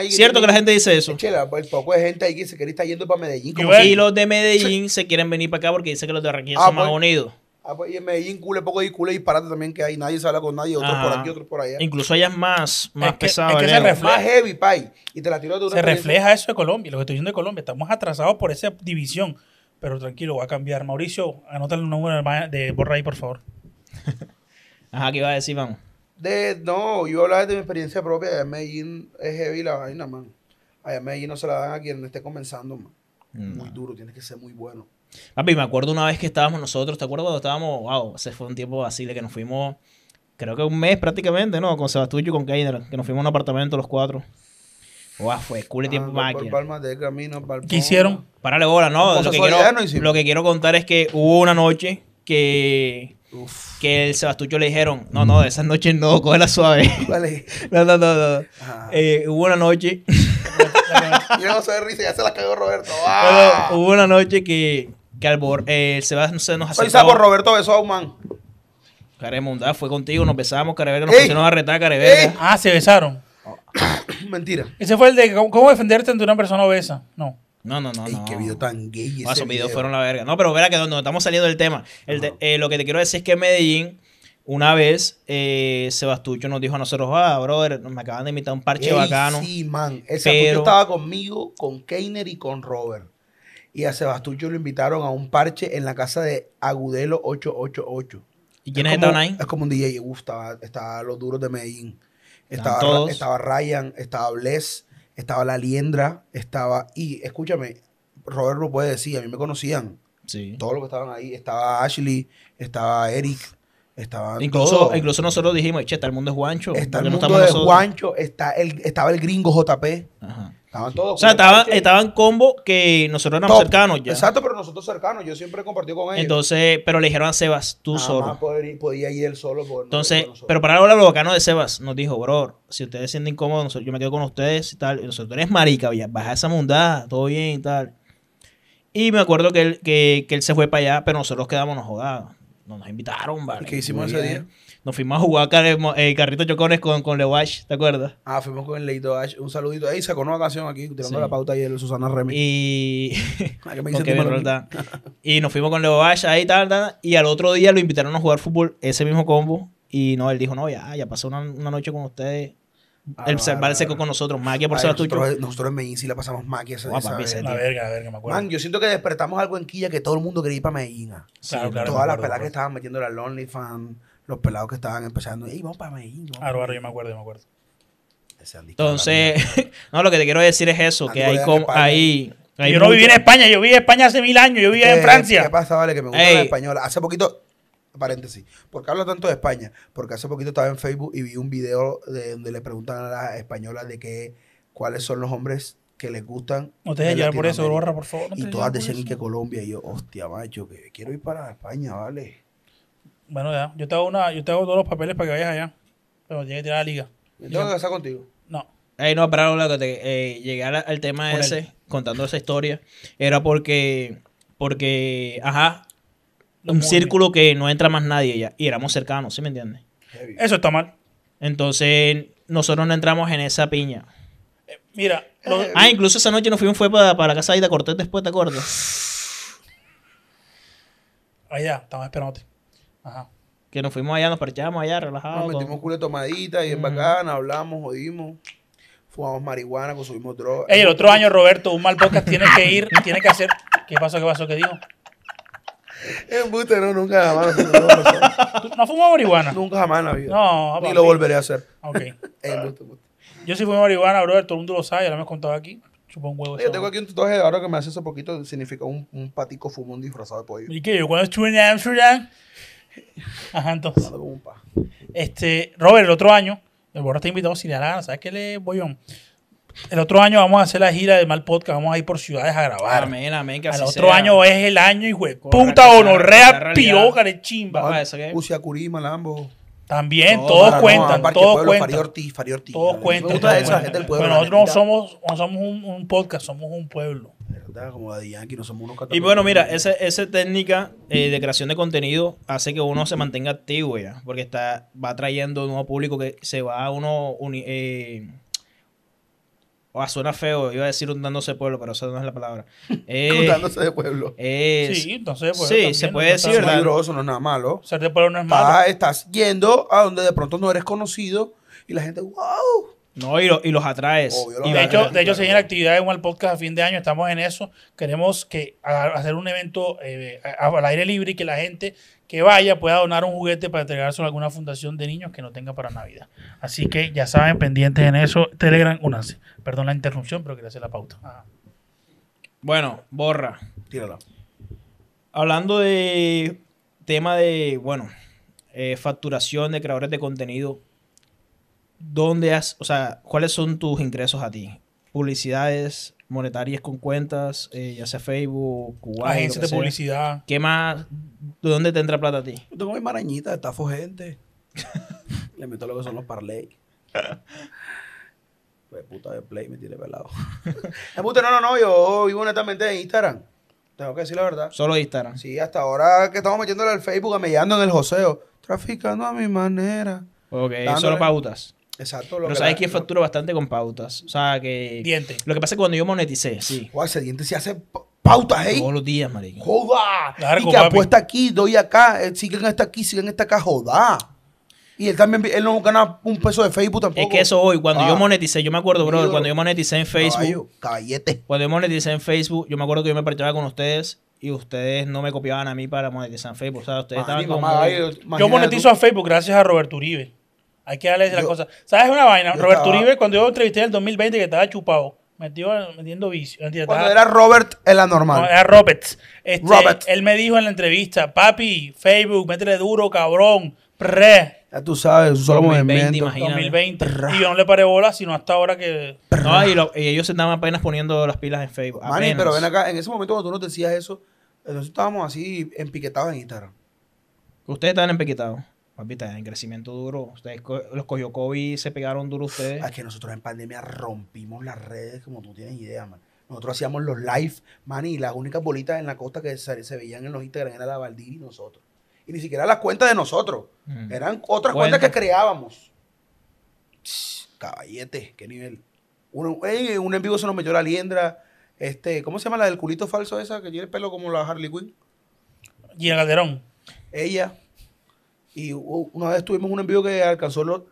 Speaker 2: cierto que la gente dice eso.
Speaker 3: el poco de gente ahí que se quiere estar yendo para Medellín. y los
Speaker 2: de Medellín se quieren venir para acá porque dicen que los de Arranquilla ah, son más pues. unidos.
Speaker 3: Ah, pues, y en Medellín cule poco y cule disparate también que hay. Nadie se habla con nadie, otros por aquí, otros por allá.
Speaker 2: Incluso allá es más, más pesado. es que se refleja, más heavy,
Speaker 3: pay. Y te la tiro de una Se refleja
Speaker 1: eso de Colombia, lo que estoy diciendo de Colombia. Estamos atrasados por esa división. Pero tranquilo, va a cambiar. Mauricio, anótale el número de borra ahí, por favor.
Speaker 2: Ajá, ¿qué iba a decir, vamos?
Speaker 3: De, no, yo hablaba de mi experiencia propia. Allá en Medellín es heavy la vaina, man. Allá Medellín no se la dan a quien esté comenzando, man. Mm. Muy duro, tiene que ser muy
Speaker 2: bueno. Papi, me acuerdo una vez que estábamos nosotros, ¿te acuerdas estábamos? Wow, se fue un tiempo así de que nos fuimos, creo que un mes prácticamente, ¿no? Con Sebastián y con Keiner, que nos fuimos a un apartamento los cuatro. Wow, fue cool el ah, tiempo máquina. ¿Qué hicieron? Párale bola, no lo que quiero contar es que hubo una noche que que el Sebastucho le dijeron, no, no, esas noches no, cógela suave. no, no, no, no. Ah. Eh, hubo una noche...
Speaker 3: Yo no risa, ya se la cagó Roberto. Ah.
Speaker 2: hubo una noche que, que al eh, el Sebastucho se nos por
Speaker 3: Roberto besó a un man.
Speaker 2: Caremunda, fue contigo, nos besamos, Careverga, nos pusieron a retar, Careverga. Ah, se besaron.
Speaker 1: Mentira. Ese fue el de cómo defenderte ante una persona obesa. No.
Speaker 2: No, no, no. Ey, qué video tan gay. esos videos fueron la verga. No, pero verá que donde estamos saliendo del tema. Eh, lo que te quiero decir es que en Medellín, una vez, eh, Sebastucho nos dijo a nosotros, ah, brother, me acaban de invitar a un parche bacano. Sí, man. El pero... estaba
Speaker 3: conmigo, con Keiner y con Robert. Y a Sebastucho lo invitaron a un parche en la casa de Agudelo 888. ¿Y quiénes estaban ahí? Es como un DJ, Uf, estaba, estaba, los duros de Medellín. Estaba, estaba Ryan, estaba Bless, estaba la liendra, estaba. Y escúchame, Robert lo puede decir, a mí me conocían. Sí. Todos los que estaban ahí, estaba Ashley, estaba Eric, estaban. Incluso, incluso
Speaker 2: nosotros dijimos, che, está el mundo es guancho. Está el mundo está el, estaba el gringo JP. Ajá. Estaban todos. O sea, estaban, estaban combo que nosotros éramos cercanos Exacto, pero
Speaker 3: nosotros cercanos. Yo siempre compartió con ellos. Entonces,
Speaker 2: pero le dijeron a Sebas, tú Nada solo. Más
Speaker 3: podía ir él solo.
Speaker 2: Entonces, pero para ahora lo bacano de Sebas nos dijo, bro, si ustedes se sienten incómodos, yo me quedo con ustedes y tal. Y nosotros, tú eres marica, baja esa mundada, todo bien y tal. Y me acuerdo que él, que, se fue para allá, pero nosotros quedamos nos jodados. No nos invitaron, vale. qué hicimos ese día? Nos fuimos a jugar en eh, carrito chocones con, con Ash, ¿te acuerdas?
Speaker 3: Ah, fuimos con Leito Ash. Un saludito. Ahí sacó una canción aquí, tirando la pauta el Susana Remy. Y. ah, me
Speaker 2: y nos fuimos con Leo Ash ahí, tal, tal. Y al otro día lo invitaron a jugar fútbol, ese mismo combo. Y no, él dijo, no, ya, ya pasé una, noche con ustedes. Ah, el Cerval vale, seco con nosotros, Maquia por ser la tuyo. Nosotros en Medellín sí la pasamos Maquia esa, día. La verga, la verga, me acuerdo. Man,
Speaker 3: yo siento que despertamos algo en Quilla que todo el mundo quería ir para Medellín. Ah. claro, Todas las peladas que estaban metiendo la Lonely Fan, los pelados
Speaker 2: que estaban empezando, ¡Ey, vamos
Speaker 1: para ah, yo me acuerdo, yo me acuerdo.
Speaker 2: Entonces, no, lo que te quiero decir es eso, que hay ahí... yo no viví en España,
Speaker 1: yo viví en España hace mil años,
Speaker 3: yo viví en eh, Francia. ¿Qué pasa, vale? Que me gusta la española. Hace poquito, paréntesis, ¿por qué hablo tanto de España? Porque hace poquito estaba en Facebook y vi un video donde le preguntan a las españolas de qué, cuáles son los hombres que les gustan. No te llevar por eso, borra, por favor. y todas decían que Colombia. Y yo, hostia, macho, que quiero ir para España, ¿vale?
Speaker 1: Bueno, ya. Yo te hago, una, yo todos los papeles para que vayas allá. Pero llegué a tirar la liga. tengo que casar contigo? No.
Speaker 2: Ay, no, pero lo que te, eh, al tema ese, contando esa historia, era porque, porque, ajá, un círculo que no entra más nadie ya. Y éramos cercanos, ¿sí me entiendes? Eso está mal. Entonces, nosotros no entramos en esa piña.
Speaker 1: Eh, mira. Ah,
Speaker 2: incluso esa noche nos fuimos fue para, para casa de Ida Cortés después, ¿te acuerdas?
Speaker 1: ya, estamos esperándote. Ajá.
Speaker 2: Que nos fuimos allá, nos parchamos allá, relajados. Nos metimos culo
Speaker 3: de tomadita y en mm. bacana, hablamos, jodimos fumamos
Speaker 1: marihuana, consumimos drogas. Ey, el otro año, Roberto, un mal podcast tiene que ir, tiene que hacer. ¿Qué pasó? ¿Qué pasó? ¿Qué dijo? Embuste, no, nunca jamás. No, no, fumó marihuana? Nunca jamás en la vida. No, Ni lo volveré a hacer. Ok. Yo sí fumé marihuana, Roberto todo el mundo lo sabe, ya lo hemos contado aquí. supongo un huevo. Yo tengo aquí un
Speaker 3: tutorial ahora que me hace eso poquito, significa un, patico fumón disfrazado de pollo. ¿Y
Speaker 1: qué? Yo cuando estuve en Amsterdam, Ajá, entonces. Este, Robert, el otro año, el Borra está invitado si le ¿sabes qué le bollón? El otro año vamos a hacer la gira de Mal Podcast, vamos a ir por ciudades a grabar. Amén, amén, que así El otro sea. año es el año, hijo de puta, honorrea, pioca de chimba. Ucia Curima, Lambo. También, no, todos cuentan, no, todos cuentan. Farid Todos cuentan. Todos cuentan. Esa gente del pueblo, nosotros no somos, no somos un, un podcast, somos un pueblo como no somos unos Y bueno, mira,
Speaker 2: esa, técnica eh, de creación de contenido hace que uno se mantenga activo ya, porque está, va trayendo un nuevo público que se va a uno... O eh, suena feo, iba a decir untándose de pueblo, pero esa no es la palabra. Eh, untándose de pueblo. sí, entonces... Sí, se puede decir, no es nada malo. Ser de pueblo no es malo. estás
Speaker 1: yendo a donde de
Speaker 3: pronto no eres conocido y la gente, wow, no, y, los atraes.
Speaker 1: y de, hecho, de hecho, se actividades en el podcast a fin de año, estamos en eso. Queremos que hacer un evento eh, al aire libre y que la gente que vaya pueda donar un juguete para entregárselo a alguna fundación de niños que no tenga para Navidad. Así que ya saben, pendientes en eso. Telegram, unas Perdón la interrupción, pero quería hacer la pauta.
Speaker 2: Bueno, borra. Tírala. Hablando de tema de, bueno, eh, facturación de creadores de contenido, dónde has, o sea, cuáles son tus ingresos a ti. Publicidades monetarias con cuentas, eh, ya sea Facebook, agencias de publicidad. ¿Qué más? ¿De dónde te entra plata a ti? Yo tengo mi marañita, estafo gente.
Speaker 3: Le meto lo que son los parlay. pues puta de play
Speaker 2: me tiene pelado.
Speaker 3: no, no, no, yo vivo netamente en Instagram. Tengo que decir la verdad.
Speaker 2: Solo Instagram.
Speaker 3: Sí, hasta ahora que estamos metiéndole al Facebook, ameyando en el joseo. Traficando a mi manera.
Speaker 2: Ok, solo pautas. Exacto. Lo pero que sabes que factura bastante con pautas. O sea, que. Lo que pasa es que cuando yo moneticé, sí. ese diente se hace pautas, ¿eh? Todos los días, marico. Joda. y que apuesta
Speaker 3: aquí, doy acá, eh, siguen hasta aquí, siguen hasta acá, joda. Y él también, él no gana un peso de Facebook tampoco. Es que
Speaker 2: eso hoy, cuando yo ah. moneticé, yo me acuerdo, brother, cuando yo moneticé en Facebook. caballete. Cuando yo moneticé en Facebook, yo me acuerdo que yo me partía con ustedes y ustedes no me copiaban a mí para monetizar en Facebook. O sea, ustedes estaban como... yo monetizo a Facebook gracias
Speaker 1: a Roberto Uribe. Hay que darle yo, la cosa. ¿Sabes una vaina? Robert Uribe, cuando yo entrevisté en el 2020, que estaba chupado, metido, metiendo vicio. Cuando era Robert en la normal. No, era Robert. Este, Robert. Él me dijo en la entrevista, papi, Facebook, métele duro, cabrón, pre. Ya tú sabes, un solo 2020, movimiento.
Speaker 2: 2020. Y yo no le paré bola, sino hasta ahora que... y, ellos se estaban apenas poniendo las pilas en Facebook. Mani, pero ven acá, en ese momento cuando tú nos decías eso, nosotros estábamos así empiquetados en Instagram. Ustedes estaban empiquetados. Papita, en crecimiento duro. Ustedes los cogió COVID, se pegaron duro ustedes. Es que nosotros en pandemia rompimos
Speaker 3: las redes como tú tienes idea, man. Nosotros hacíamos los live, man, y las únicas bolitas en la costa que se, veían en los Instagram era la Valdir y nosotros. Y ni siquiera las cuentas de nosotros. Mm. Eran otras cuentas que creábamos. caballete, qué nivel. un en vivo se nos metió la liendra. Este, ¿cómo se llama la del culito falso esa que tiene el pelo como la Harley Quinn? Y el Calderón. Ella. Y una vez tuvimos un envío que alcanzó los,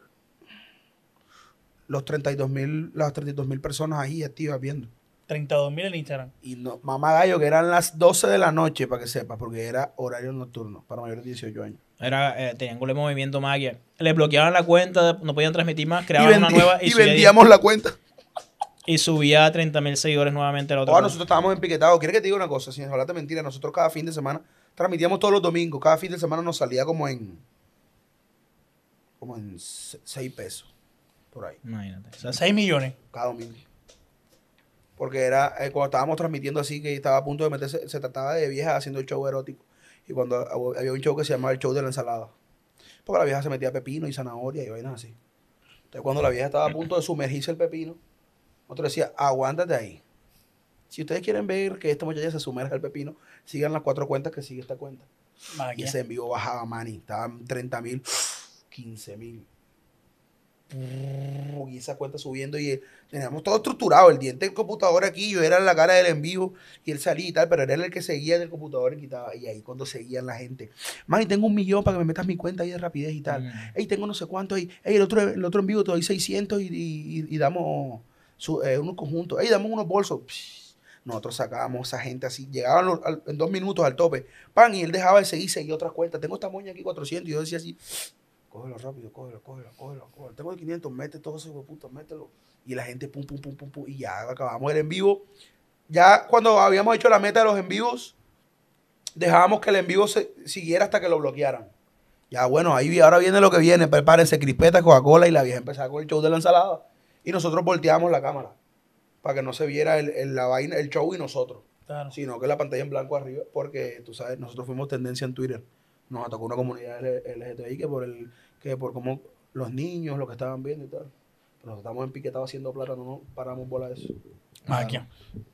Speaker 3: los 32 mil, las 32 mil
Speaker 2: personas ahí activas viendo. 32 mil en
Speaker 1: Instagram.
Speaker 3: Y no, mamá gallo, que eran las 12 de la noche, para que sepas, porque era horario nocturno, para mayores de 18 años.
Speaker 2: Era, Triángulo eh, tenían un movimiento magia. Le bloqueaban la cuenta, no podían transmitir más, creaban una nueva. Y, vendíamos la cuenta. Y subía a 30 mil seguidores nuevamente la otra. Oh, nosotros
Speaker 3: estábamos empiquetados. Quiero que te diga una cosa? Sin hablarte mentira, nosotros cada fin de semana transmitíamos todos los domingos. Cada fin de semana nos salía como en como en 6 pesos, por ahí. Imagínate. O sea, 6 millones. Cada mil Porque era, eh, cuando estábamos transmitiendo así, que estaba a punto de meterse, se trataba de vieja haciendo el show erótico. Y cuando había un show que se llamaba el show de la ensalada. Porque la vieja se metía pepino y zanahoria y vainas así. Entonces cuando la vieja estaba a punto de sumergirse el pepino, nosotros decía, aguántate ahí. Si ustedes quieren ver que esta muchacha se sumerja el pepino, sigan las cuatro cuentas que sigue esta cuenta. Y se envió bajaba, mani. Estaban 30 mil. 15 mil. Y esa cuenta subiendo y eh, teníamos todo estructurado. El diente del computador aquí, yo era la cara del envío y él salía y tal, pero era el que seguía del computador y quitaba. Y ahí cuando seguían la gente, y tengo un millón para que me metas mi cuenta ahí de rapidez y tal. Mm. Ey, tengo no sé cuánto ahí. Ey, el otro, el otro en vivo te doy 600 y, damos eh, unos conjuntos. Ey, damos unos bolsos. Nosotros sacábamos a esa gente así, llegaban en dos minutos al tope, pan, y él dejaba de seguir, seguía otras cuentas. Tengo esta moña aquí 400, y yo decía así, cógelo rápido, cógelo, cógelo, cógelo, cógelo. Tengo de 500, mete todo ese hijo mételo. Y la gente, pum, pum, pum, pum, pum, y ya acabamos el en vivo. Ya cuando habíamos hecho la meta de los en vivos, dejábamos que el en vivo siguiera hasta que lo bloquearan. Ya bueno, ahí ahora viene lo que viene. Prepárense crispetas, Coca-Cola y la vieja empezaba con el show de la ensalada. Y nosotros volteamos la cámara para que no se viera el, la vaina, el show y nosotros. Sino que la pantalla en blanco arriba, porque tú sabes, nosotros fuimos tendencia en Twitter nos atacó una comunidad LGTBI que por el que por cómo los niños, lo que estaban viendo y tal. Pero estamos empiquetados haciendo plata, no nos paramos bola de eso.
Speaker 1: quién. Ah,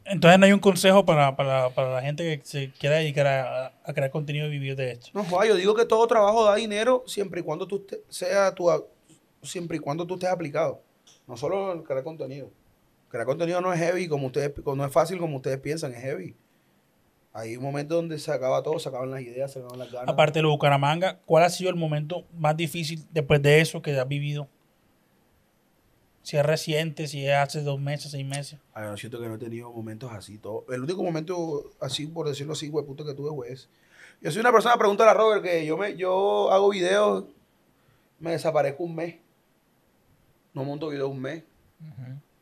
Speaker 1: Entonces no hay un consejo para, la gente que se quiera dedicar a, crear contenido y vivir de esto. No, yo
Speaker 3: digo que todo trabajo da dinero siempre y cuando tú sea tu, siempre y cuando tú estés aplicado. No solo crear contenido. Crear contenido no es heavy como ustedes, no es fácil como ustedes piensan, es heavy. Hay un momento donde se acaba todo, se acaban las ideas, se acaban las ganas. Aparte de los
Speaker 1: Bucaramanga, ¿cuál ha sido el momento más difícil después de eso que has vivido? Si es reciente, si es hace dos meses, seis meses.
Speaker 3: A ah, ver, siento que no he tenido momentos así. Todo. El único momento así, por decirlo así, güey, que tuve, fue es... Yo soy una persona, pregunta a Robert, que yo, me, yo hago videos, me desaparezco un mes. No monto videos un mes.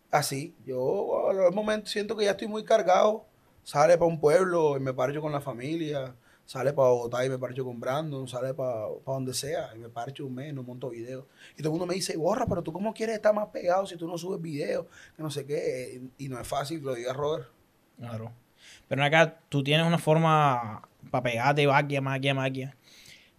Speaker 3: Así. Yo, lo momento, siento que ya estoy muy cargado sale para un pueblo y me parcho con la familia, sale para Bogotá y me parcho con Brandon, sale para, donde sea y me parcho un mes, no monto videos. Y todo el mundo me dice, borra, pero tú cómo quieres estar más pegado si tú no subes videos, que no sé qué. Y no es fácil, lo diga Robert.
Speaker 2: Claro. Pero acá tú tienes una forma para pegarte, vaquia, maquia, maquia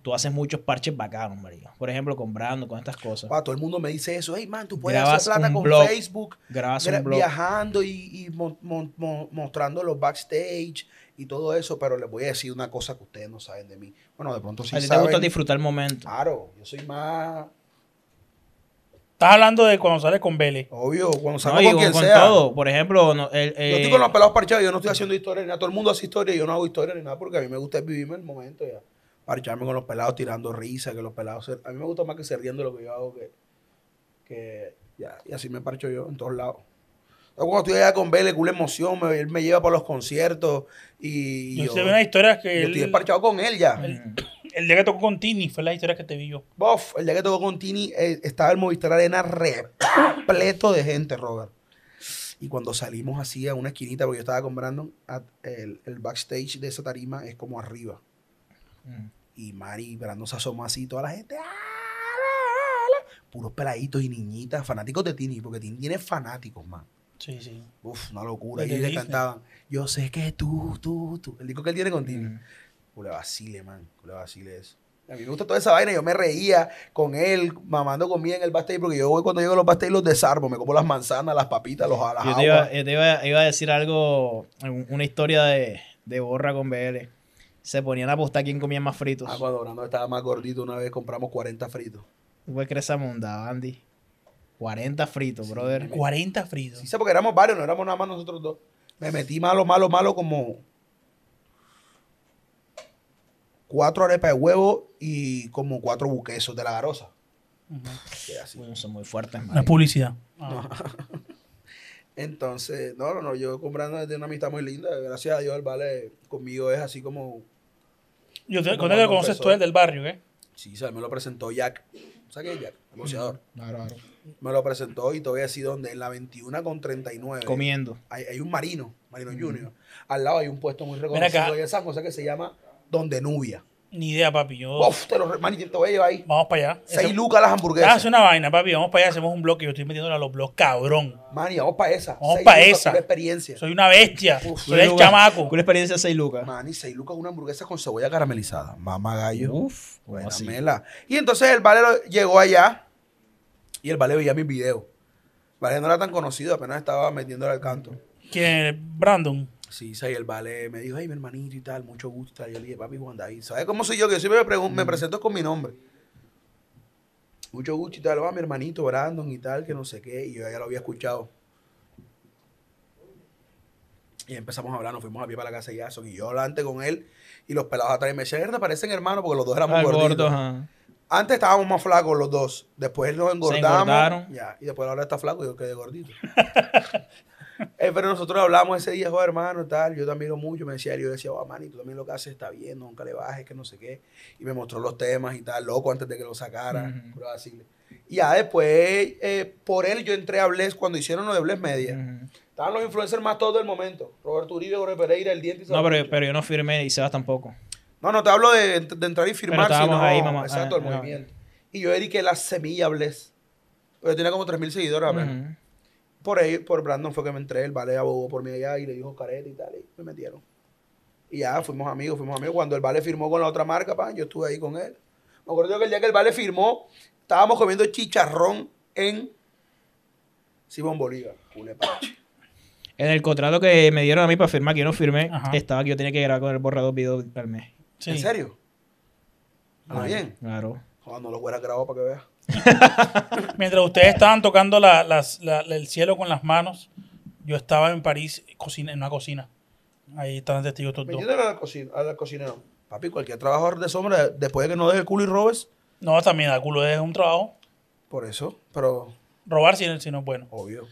Speaker 2: tú haces muchos parches bacanos, marico. Por ejemplo, comprando con estas cosas.
Speaker 3: todo el mundo me dice eso.
Speaker 2: Hey, man, tú puedes hacer plata con Facebook.
Speaker 3: Grabas Viajando y, mostrando los backstage y todo eso. Pero les voy a decir una cosa que ustedes no saben de mí. Bueno, de pronto sí A ti te gusta disfrutar el momento.
Speaker 1: Claro, yo soy más... Estás hablando de cuando sales con Vélez. Obvio, cuando sales con, quien todo.
Speaker 2: Por ejemplo, yo estoy eh, con los
Speaker 3: pelados parchados, yo no estoy haciendo historia ni nada. Todo el mundo hace historia, yo no hago historia ni nada porque a mí me gusta vivirme el momento ya. Parcharme con los pelados tirando risa, que los pelados... A mí me gusta más que ser lo que yo hago, que, que y así me parcho yo en todos lados. Cuando estoy allá con Vélez, la emoción, me, él me lleva para los conciertos y yo... que yo estoy
Speaker 1: parchado con él ya. El, día que tocó con Tini fue la historia que te vi yo.
Speaker 3: Bof, el día que tocó con Tini eh, estaba el Movistar Arena repleto de gente, Robert. Y cuando salimos así a una esquinita, porque yo estaba con Brandon, el, backstage de esa tarima es como arriba. Mm. Y Mari Brando se asoma así, toda la gente, puros peladitos y niñitas, fanáticos de Tini, porque Tini tiene fanáticos, man. Sí, sí. Uf, una locura. Y le cantaban, yo sé que tú, tú, tú. El disco que él tiene con Tini. vacile, man. Cule vacile eso. A mí me gusta toda esa vaina. Yo me reía con él, mamando comida en el pastel porque yo voy cuando llego a los pasteles los desarmo. Me como las manzanas, las papitas, los alas.
Speaker 2: Yo te, iba, a decir algo, una historia de, de Borra con BL se ponían a apostar quién comía más fritos. Ah,
Speaker 3: cuando estaba más gordito una vez compramos 40 fritos.
Speaker 2: Fue crees esa Andy. 40 fritos, brother. 40 fritos. Sí, sé, porque éramos
Speaker 3: varios, no éramos nada más nosotros dos. Me metí malo, malo, malo como cuatro arepas de huevo y como cuatro buquesos de la garosa.
Speaker 2: Bueno, son muy fuertes. No es publicidad.
Speaker 3: Entonces, no, no, no, yo comprando de una amistad muy linda. Gracias a Dios, el Vale conmigo es así como.
Speaker 2: Yo te, con conoces tú, el
Speaker 3: del barrio, ¿eh? Sí, o me lo presentó Jack. ¿sabes qué es Jack, el Claro, claro. Me lo presentó y todavía así donde en la 21 con 39. Comiendo. Hay, un marino, Marino Junior. Al lado hay un puesto muy reconocido de esa cosa que se
Speaker 1: llama Donde Nubia. Ni idea, papi. Yo... Uf,
Speaker 3: te lo remanito ahí. Vamos para allá. Seis lucas las hamburguesas. Hace
Speaker 1: ah, una vaina, papi. Vamos para allá, hacemos un bloque. Yo estoy metiéndole a los blogs, cabrón. Mani, vamos para esa. Vamos para esa. experiencia. Soy una bestia. Soy el chamaco.
Speaker 3: Una experiencia de seis lucas. Mani, seis lucas una hamburguesa con cebolla caramelizada. Mamá gallo. Uf, buena Y entonces el valero llegó allá y el vale veía mis videos. Vale no era tan conocido, apenas estaba metiéndole al canto.
Speaker 1: ¿Quién? ¿Brandon? Sí, sí,
Speaker 3: el ballet me dijo, ay, mi hermanito y tal, mucho gusto. Y yo le dije, papi Juan David, ¿sabes
Speaker 1: cómo soy yo? Que yo siempre me, mm.
Speaker 3: presento con mi nombre. Mucho gusto y tal, va ah, mi hermanito Brandon y tal, que no sé qué. Y yo ya lo había escuchado. Y empezamos a hablar, nos fuimos a pie para la casa de Jason. Y yo adelante con él y los pelados atrás. Y me decían, parecen hermanos porque los dos éramos ah, gorditos. Antes estábamos más flacos los dos. Después nos engordamos. Ya. Y después ahora está flaco y yo quedé gordito. Eh, pero nosotros hablamos ese día, oh, hermano, tal. Yo también lo mucho, me decía yo decía, oh, tú también lo que haces está bien, nunca le bajes, que no sé qué. Y me mostró los temas y tal, loco, antes de que lo sacara. Y ya después, eh, por él yo entré a Bless cuando hicieron lo de Bless Media. Estaban los influencers más todos del momento. Roberto Uribe, Jorge Pereira, El Diente
Speaker 2: y No, pero, yo no firmé y Sebas tampoco.
Speaker 3: No, no, te hablo de, entrar y firmar. Pero ahí, mamá. Exacto, el ah, ah, movimiento. Y yo dediqué la semilla Bless. Pero tenía como 3.000 seguidores, a por, ahí, por Brandon fue que me entré, el vale abogó por mí allá y le dijo careta y tal, y me metieron. Y ya, fuimos amigos, fuimos amigos. Cuando el vale firmó con la otra marca, yo estuve ahí con él. Me acuerdo que el día que el vale firmó, estábamos comiendo chicharrón en Simón Bolívar,
Speaker 2: En el contrato que me dieron a mí para firmar, que yo no firmé, estaba que yo tenía que grabar con el borrador video al mes.
Speaker 3: ¿En
Speaker 1: serio?
Speaker 2: ¿Está ah, bien.
Speaker 3: Claro. Cuando ah, no los hubiera grabado para que
Speaker 1: veas. Mientras ustedes estaban tocando el cielo con las manos, yo estaba en París cocina, en una cocina. Ahí están testigos todos. Pues dos. era la, cocina, Papi, cualquier trabajador de sombra, después de que no deje culo y robes. No, también da culo es un trabajo. Por eso, pero. Robar si, no es bueno. Obvio.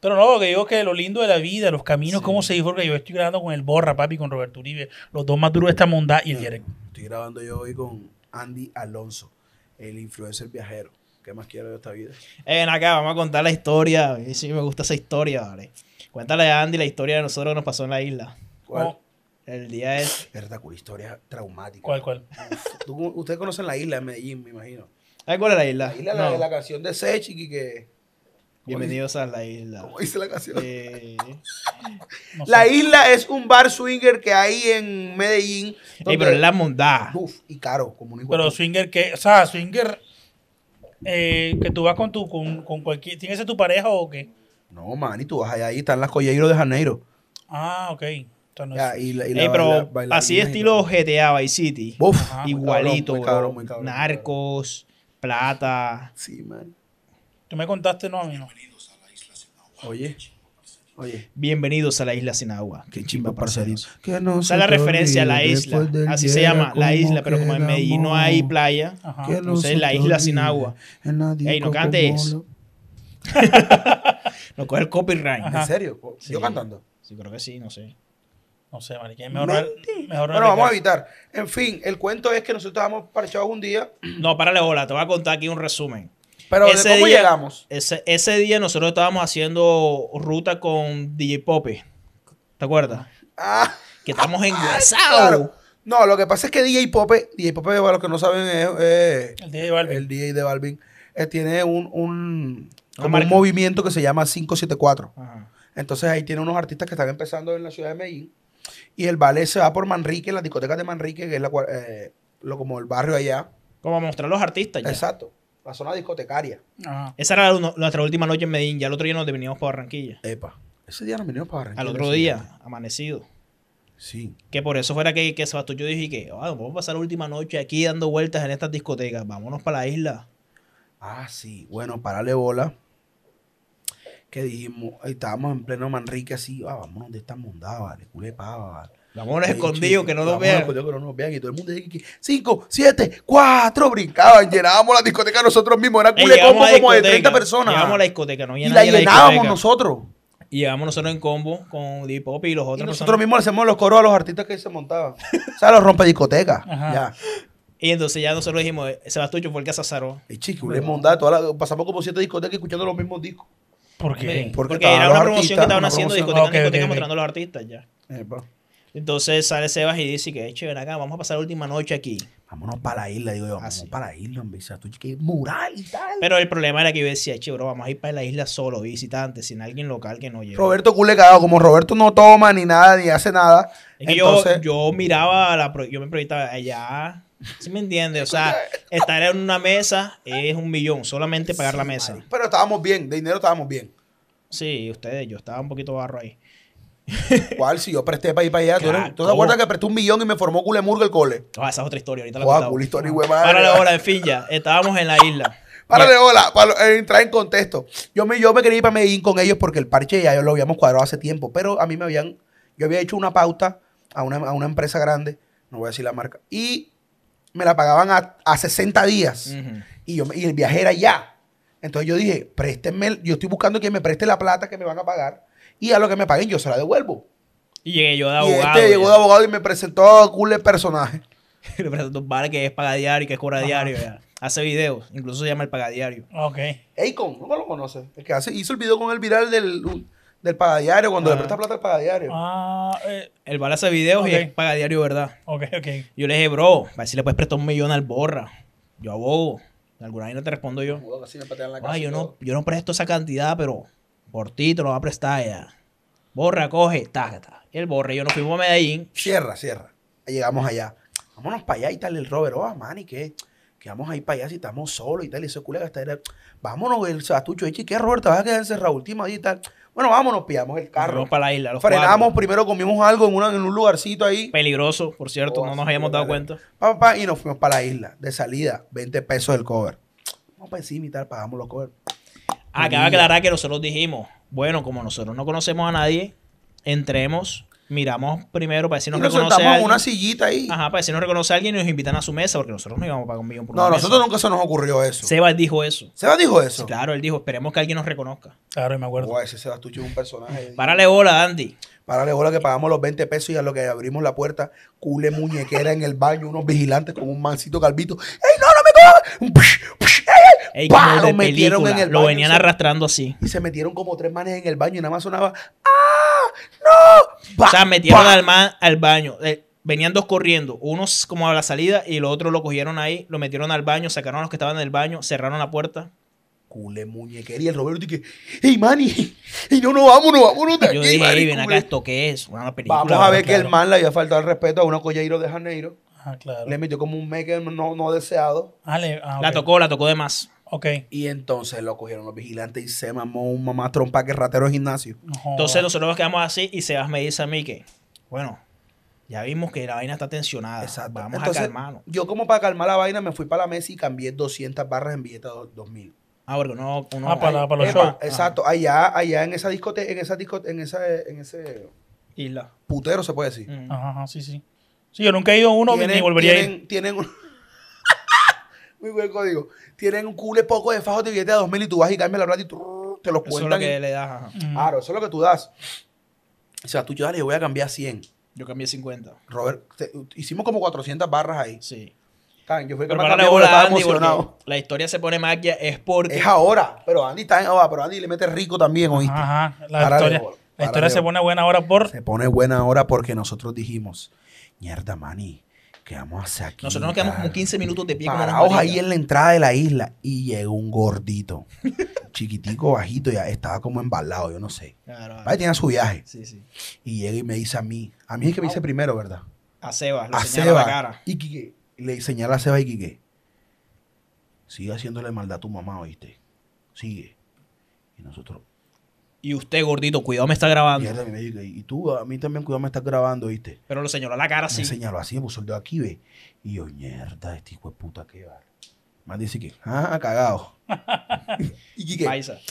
Speaker 1: Pero no, lo que digo que lo lindo de la vida, los caminos, cómo se porque yo estoy grabando con el Borra, papi, con Roberto Uribe, los dos más duros de esta
Speaker 3: mondad y el Estoy grabando yo hoy con Andy Alonso el influencer viajero. ¿Qué más quiero de esta vida?
Speaker 2: Eh, ven acá, vamos a contar la historia. Sí, me gusta esa historia, vale. Cuéntale a Andy la historia de nosotros que nos pasó en la isla. ¿Cuál? El día es. Verdad, historia
Speaker 3: traumática. ¿Cuál, cuál? Ustedes conocen la isla de Medellín, me imagino.
Speaker 2: ¿Cuál es la isla? La isla de la canción de Sechiki
Speaker 3: que. Bienvenidos
Speaker 2: a la isla. ¿Cómo hice la canción? Eh, la isla
Speaker 3: es un bar swinger que hay en Medellín. Ey, pero es la
Speaker 2: monda. Uf, y caro, como un Pero swinger que,
Speaker 1: o sea, swinger eh, que tú vas con tu, con, cualquier, ¿tienes a tu pareja o qué? No, man, y tú vas allá, ahí
Speaker 3: están las Colleiros de Janeiro.
Speaker 1: Ah, ok. y
Speaker 2: y pero así estilo GTA Vice City. Uf, igualito, muy muy cabrón, muy cabrón, narcos, plata. Sí, man.
Speaker 1: Tú me contaste, no, a mí Bienvenidos a la isla sin agua. Oye.
Speaker 2: Oye. Bienvenidos a la isla sin agua. Qué chimba, parceros. Que no la referencia a la isla. Así se llama, la isla, pero como en Medellín no hay playa, Ajá. No entonces la isla sin agua. Ey, no cantes no coge el copyright. ¿En serio? ¿Yo cantando? Sí, creo que sí, no sé. No sé, Mariquín, mejor, no. Bueno, vamos a evitar.
Speaker 3: En fin, el cuento es que nosotros estábamos parchados un día.
Speaker 2: No, párale hola. te voy a contar aquí un resumen.
Speaker 3: Pero ese ¿cómo día,
Speaker 2: llegamos? Ese, ese, día nosotros estábamos haciendo ruta con DJ Pope. ¿Te acuerdas? Ah, que estamos en engrasados.
Speaker 3: No, lo que pasa es que DJ Pope, DJ Pope, para los que no saben, es, el DJ de Balvin. El DJ de Balvin eh, tiene un, movimiento que se llama 574. Entonces ahí tiene unos artistas que están empezando en la ciudad de Medellín. Y el ballet se va por Manrique, la discoteca de Manrique, que es eh, lo, como el barrio allá. Como a mostrar los artistas. Exacto la zona
Speaker 2: discotecaria. Esa era nuestra última noche en Medellín. Ya el otro día nos veníamos para Barranquilla. Epa. Ese día nos venimos para Barranquilla. Al otro día, amanecido. Sí. Que por eso fuera que, que Sebastián yo dije que ah, vamos a pasar la última noche aquí dando vueltas en estas discotecas. Vámonos para la isla.
Speaker 3: Ah, sí.
Speaker 2: Bueno, parale bola. Que dijimos, estábamos en pleno
Speaker 3: Manrique así, ah, vámonos de esta mundada, vale, culé vale la escondidos, que no vean. Escondidos, que no nos vean. Y todo el mundo dice 5, 7, 4, brincaban, llenábamos la discoteca nosotros mismos. Era cuya combo como de 30 personas. Llevábamos la discoteca, no Y la llenábamos
Speaker 2: nosotros. Y llegábamos nosotros en combo con D-Pop y los otros. nosotros mismos
Speaker 3: hacemos los coros a los artistas que se montaban. o sea, los rompe discoteca. Ya.
Speaker 2: Y entonces ya nosotros dijimos, Sebastián fue el que azaró. Y chico, le monda, pasamos como siete discotecas escuchando los mismos discos. ¿Por qué? Porque, Porque era una promoción que estaban haciendo discotecas, okay, discoteca mostrando a los artistas ya. Entonces sale Sebas y dice que, che, ven acá, vamos a pasar la última noche aquí. Vámonos para la isla, digo yo, Vámonos para la isla, hombre. Tú que mural y tal. Pero el problema era que yo decía, che, bro, vamos a ir para la isla solo, visitante, sin alguien local que no llegue. Roberto
Speaker 3: Cule como Roberto no toma ni nada, ni hace nada.
Speaker 2: Es entonces... yo, miraba, la pro... yo me proyectaba allá. ¿Sí me entiendes? O sea, estar en una mesa es un millón, solamente pagar la mesa.
Speaker 3: Pero estábamos bien, de dinero estábamos bien. Sí, ustedes, yo estaba un poquito barro ahí.
Speaker 2: ¿Cuál?
Speaker 3: Si yo presté para ir para allá. ¿Tú, te acuerdas que presté un millón y me formó Culemurga el cole? esa
Speaker 2: es otra historia. Ahorita la Párale, hola, en fin, ya. Estábamos en la isla. Párale, hola, para eh, entrar en contexto.
Speaker 3: Yo me, yo me quería ir para Medellín con ellos porque el parche ya lo habíamos cuadrado hace tiempo. Pero a mí me habían... Yo había hecho una pauta a una, a una empresa grande. No voy a decir la marca. Y me la pagaban a, 60 días. y, yo, y el viaje era ya. Entonces yo dije, préstenme... Yo estoy buscando quien me preste la plata que me van a pagar y a lo que me paguen yo se la devuelvo.
Speaker 2: Y llegué yo de este abogado. Y llegó de
Speaker 3: abogado y me presentó cool el
Speaker 2: personaje. Le presentó un bar que es paga pagadiario, que es cobra diario. Hace videos, incluso se llama el pagadiario.
Speaker 1: Ok. Eikon, ¿cómo lo conoces? El
Speaker 3: que hace,
Speaker 2: hizo el video con el viral del, del pagadiario, cuando le presta plata al
Speaker 1: pagadiario. Ah, eh.
Speaker 2: El bar hace videos y es pagadiario, ¿verdad? Ok, ok. Yo le dije, bro, a ver si le puedes prestar un millón al borra. Yo abogo. Alguna vez no te respondo yo. ah, yo, no, yo no presto esa cantidad, pero por ti te lo va a prestar ya. Borra, coge, ta, ta. el borre, yo nos fuimos a Medellín. Cierra, cierra. Llegamos
Speaker 3: allá. Vámonos para allá y tal. El Robert, oh, man, y qué. Que vamos a para allá si estamos solos y tal. Y ese culega está vámonos, el Satucho. Y ¿qué, Robert? Te vas a quedar encerrado última y tal. Bueno, vámonos, pillamos el carro. para la isla. Los Frenamos, primero comimos algo en, en, un lugarcito ahí.
Speaker 2: Peligroso, por cierto, no oh,
Speaker 3: nos habíamos dado cuenta. y nos fuimos para la isla. De salida, 20 pesos el cover.
Speaker 2: Vamos para encima y tal, pagamos los covers. Acaba ah, de aclarar que nosotros dijimos, bueno, como nosotros no conocemos a nadie, entremos, miramos primero para si nos y nos reconoce una sillita ahí. Ajá, para si nos reconoce a alguien y nos invitan a su mesa, porque nosotros no íbamos para pagar un millón No, a nosotros nunca se nos ocurrió eso. Sebas dijo eso. Sebas dijo eso. Claro, él dijo, esperemos que alguien nos reconozca. Claro, me acuerdo. Uy, ese Sebas Tucho es un personaje. Párale
Speaker 3: bola, Andy. Párale bola que pagamos los 20 pesos y a lo que abrimos la puerta, cule muñequera en el baño, unos vigilantes con un mancito calvito. ¡Ey, no, no me ¡Psh! Lo en el baño. Lo venían arrastrando así.
Speaker 2: Y se metieron como tres manes en el baño y nada más sonaba ¡Ah! ¡No! o sea, metieron al man al baño. Eh, venían dos corriendo, unos como a la salida y los otros lo cogieron ahí, lo metieron al baño, sacaron a los que estaban en el baño, cerraron la puerta.
Speaker 3: Cule muñequería. El Roberto dije, Ey, mani, y no, no, vamos, no de Yo dije, ey, ven acá,
Speaker 2: ¿esto qué es? Vamos a ver que el man
Speaker 3: le había faltado el respeto a uno collairo de Janeiro.
Speaker 2: Ah,
Speaker 1: claro.
Speaker 3: Le metió como un meque no, no deseado. Ah, ah, la tocó,
Speaker 2: la tocó de más. Ok.
Speaker 3: Y entonces lo cogieron los vigilantes y se mamó un mamá trompa que ratero en gimnasio. Entonces
Speaker 2: nosotros nos quedamos así y Sebas me dice a mí que, bueno, ya vimos que la vaina está tensionada. Exacto. Vamos a calmarlo.
Speaker 3: Yo como para calmar la vaina me fui para la mesa y cambié 200 barras en billetes de
Speaker 2: 2000. Ah, porque no, uno, ah, para, para los
Speaker 3: Exacto, ah. allá, allá en esa discoteca, en esa discoteca, en esa, en ese
Speaker 2: isla. Putero se puede decir. Mm. Ajá, sí, sí. Sí, yo nunca he ido a uno ni volvería tienen,
Speaker 3: a Tienen, código. Tienen un cule poco de fajo de billete de 2000 y tú vas y cambias la plata y tú, te los cuentan. Eso es lo que le mm. Claro, eso es lo que tú das. O sea, tú yo dale, yo voy a cambiar 100. Yo cambié 50. Robert, hicimos como 400 barras ahí. Sí. Yo fui que emocionado.
Speaker 2: La historia se pone magia,
Speaker 3: es porque. Es ahora, pero Andy está en. pero Andy le mete rico también, ¿oíste? Ajá, la historia, la historia se
Speaker 1: pone buena ahora por. Se
Speaker 3: pone buena ahora porque nosotros dijimos, mierda, mani, quedamos hacia aquí.
Speaker 2: Nosotros nos quedamos como 15 minutos de pie. Parados ahí en
Speaker 3: la entrada de la isla y llegó un gordito, chiquitico, bajito, ya estaba como embalado, yo no sé.
Speaker 2: Claro, Tenía su viaje. Sí, sí.
Speaker 3: Y llega y me dice a mí, a mí es que me dice ah. primero, ¿verdad?
Speaker 2: A Seba, a Seba,
Speaker 3: Y Quique, le señala a Seba y Quique, sigue haciéndole maldad a tu mamá, ¿oíste? Sigue. Y nosotros,
Speaker 2: y usted, gordito, cuidado, me está grabando.
Speaker 3: Y, tú, a mí también, cuidado, me está grabando, ¿viste?
Speaker 2: Pero lo señaló a la cara, me señaló así,
Speaker 3: Me puso el dedo aquí, ve. Y yo, mierda, este hijo de puta, que vale. Más dice que, ah, cagado. y Quique,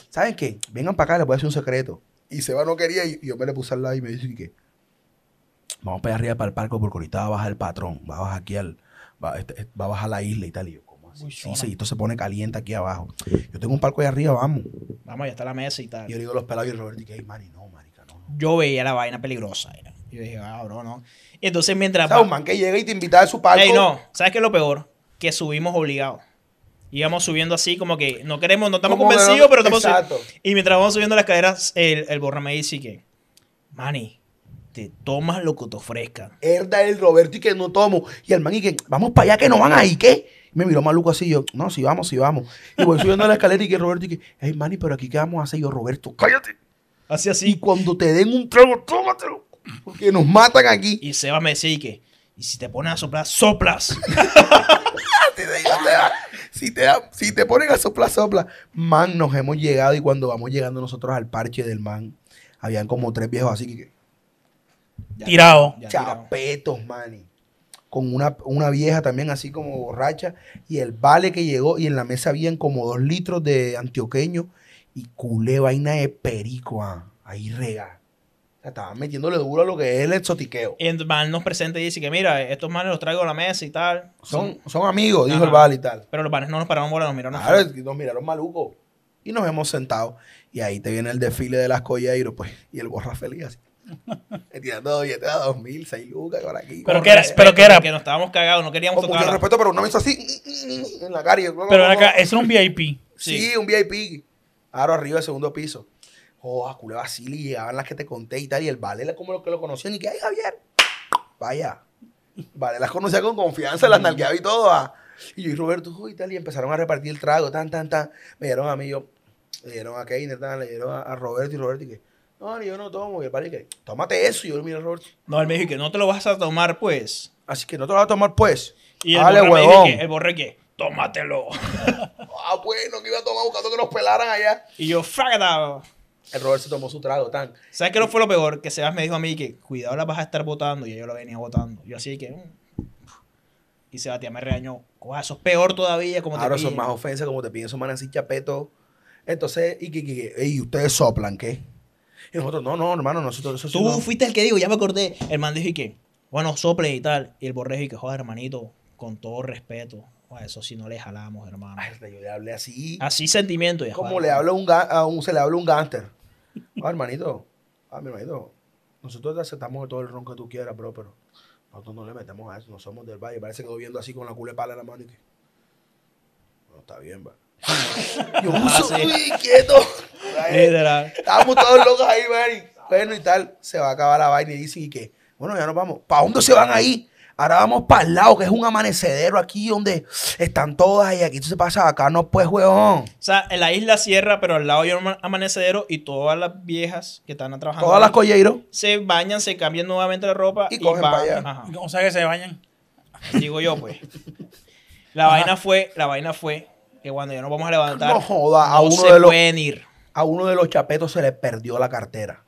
Speaker 3: ¿saben qué? Vengan para acá, les voy a decir un secreto. Y Seba no quería, y yo me le puse al lado y me dice que, vamos para arriba para el parque porque ahorita va a bajar el patrón, va a bajar aquí al, va, este, este, a bajar la isla y tal. Y yo, ¿cómo así? sí, sí, esto se pone caliente aquí abajo. Yo tengo un palco ahí arriba, vamos
Speaker 2: ya está la mesa y tal. Yo digo los pelados y Robert dije, Mani no, marica, no, Yo veía la vaina peligrosa. Yo dije, ah, bro, no. entonces mientras... O man que llega y te invita a su palco. Ey, no, ¿sabes qué es lo peor? Que subimos obligados. Íbamos subiendo así, como que no queremos, no estamos convencidos, pero estamos Exacto. Y mientras vamos subiendo las caderas el, el borra me dice que, Mani, te tomas lo que te ofrezca
Speaker 3: Herda el Roberto y que no tomo. Y el man y que, vamos para allá que no van ahí, ¿qué? Me miró maluco así, yo, no, si vamos, si vamos. Y voy subiendo a la escalera y que Roberto, y que, hey, mani, pero aquí vamos a hacer Yo, Roberto, cállate. Así, así. Y cuando te
Speaker 2: den un trago, tómatelo.
Speaker 3: Porque nos matan aquí.
Speaker 2: Y Seba me decía, y que, y si te ponen a soplar, soplas. si, te, si te ponen a soplar,
Speaker 3: soplas. Man, nos hemos llegado y cuando vamos llegando nosotros al parche del man, habían como tres viejos así que. Tirado. Chapetos, mani con una, vieja también así como borracha, y el vale que llegó, y en la mesa habían como dos litros de antioqueño, y culé vaina de perico, ah, ahí
Speaker 2: rega. estaban metiéndole duro a lo que es el exotiqueo. Y el mal nos presenta y dice que, mira, estos males los traigo a la mesa y tal. Son,
Speaker 3: son amigos, dijo el vale y tal.
Speaker 2: Pero los males no nos pararon bola, nos miraron. nos miraron malucos. Y nos hemos sentado.
Speaker 3: Y ahí te viene el desfile de las colleiros, pues. Y el borra feliz así estirando billetes a mil seis lucas por aquí. Pero, que era, pero que era. Que nos estábamos cagados, no queríamos tocar. Oh, con respeto, pero uno me hizo así
Speaker 2: en la cara. pero acá, eso es un VIP. Sí, un VIP.
Speaker 3: Ahora arriba del segundo piso. Oh, culé y llegaban las que te conté y tal. Y el Vale, como los que lo conocían. Y que, ay, Javier, vaya. Vale, las conocía con confianza, las nalgueaba y todo. Ah. Y yo y Roberto, y tal. Y empezaron a repartir el trago, tan, tan, tan. Me dieron a mí, yo, le dieron a Keiner, le dieron a, a Roberto y Roberto y que no, yo no tomo. Y el padre que, tómate eso. Y yo mira miro a Robert.
Speaker 2: No, él me dijo que no te lo vas a tomar, pues. Así que no te lo vas a tomar, pues. Y el Dale, huevón. el borre que, tómatelo. ah,
Speaker 3: bueno, que iba a tomar buscando que nos pelaran allá.
Speaker 2: Y yo, fagata. El Robert se tomó su trago, tan. ¿Sabes qué no fue lo peor? Que Sebas me dijo a mí que, cuidado, la vas a estar votando. Y yo la venía votando. Yo así que... Mm. Y Sebastián me regañó. Coja, eso es peor todavía como Ahora son más
Speaker 3: ofensas como te piden. Son manas y
Speaker 2: chapeto Entonces, y, que, que,
Speaker 3: y ustedes soplan, ¿qué?
Speaker 2: Y nosotros, no, no, hermano, nosotros eso Tú fuiste el que digo, ya me acordé. El man dijo y qué bueno, sople y tal. Y el borrejo y que, joder, hermanito, con todo respeto. eso sí no le jalamos, hermano. yo le hablé así. Así sentimiento. Ya, como joder, le habla un, a un, se le habla un gánster. Ah, hermanito, ah, mi
Speaker 3: hermanito, nosotros te aceptamos todo el ron que tú quieras, bro, pero nosotros no le metemos a eso, no somos del valle. Parece que quedó viendo así con la culepala en la mano No, está bien, va. Yo, ah, Estábamos todos locos ahí, Mary. bueno, y tal. Se va a acabar la vaina y dicen, ¿y Bueno, ya nos vamos. ¿Para dónde se van ahí? Ahora vamos para el lado, que es un amanecedero aquí donde están todas y aquí tú se pasa acá, no pues, weón O
Speaker 2: sea, en la isla cierra, pero al lado hay un amanecedero y todas las viejas que están trabajando. Todas las colleiros. Se bañan, se cambian nuevamente la ropa y, cogen Para allá. O sea que se bañan. Digo yo, pues. La vaina fue, la vaina fue que cuando ya nos vamos a levantar, no, joda, a uno se de los, pueden ir.
Speaker 3: A uno de los chapetos se le perdió la cartera.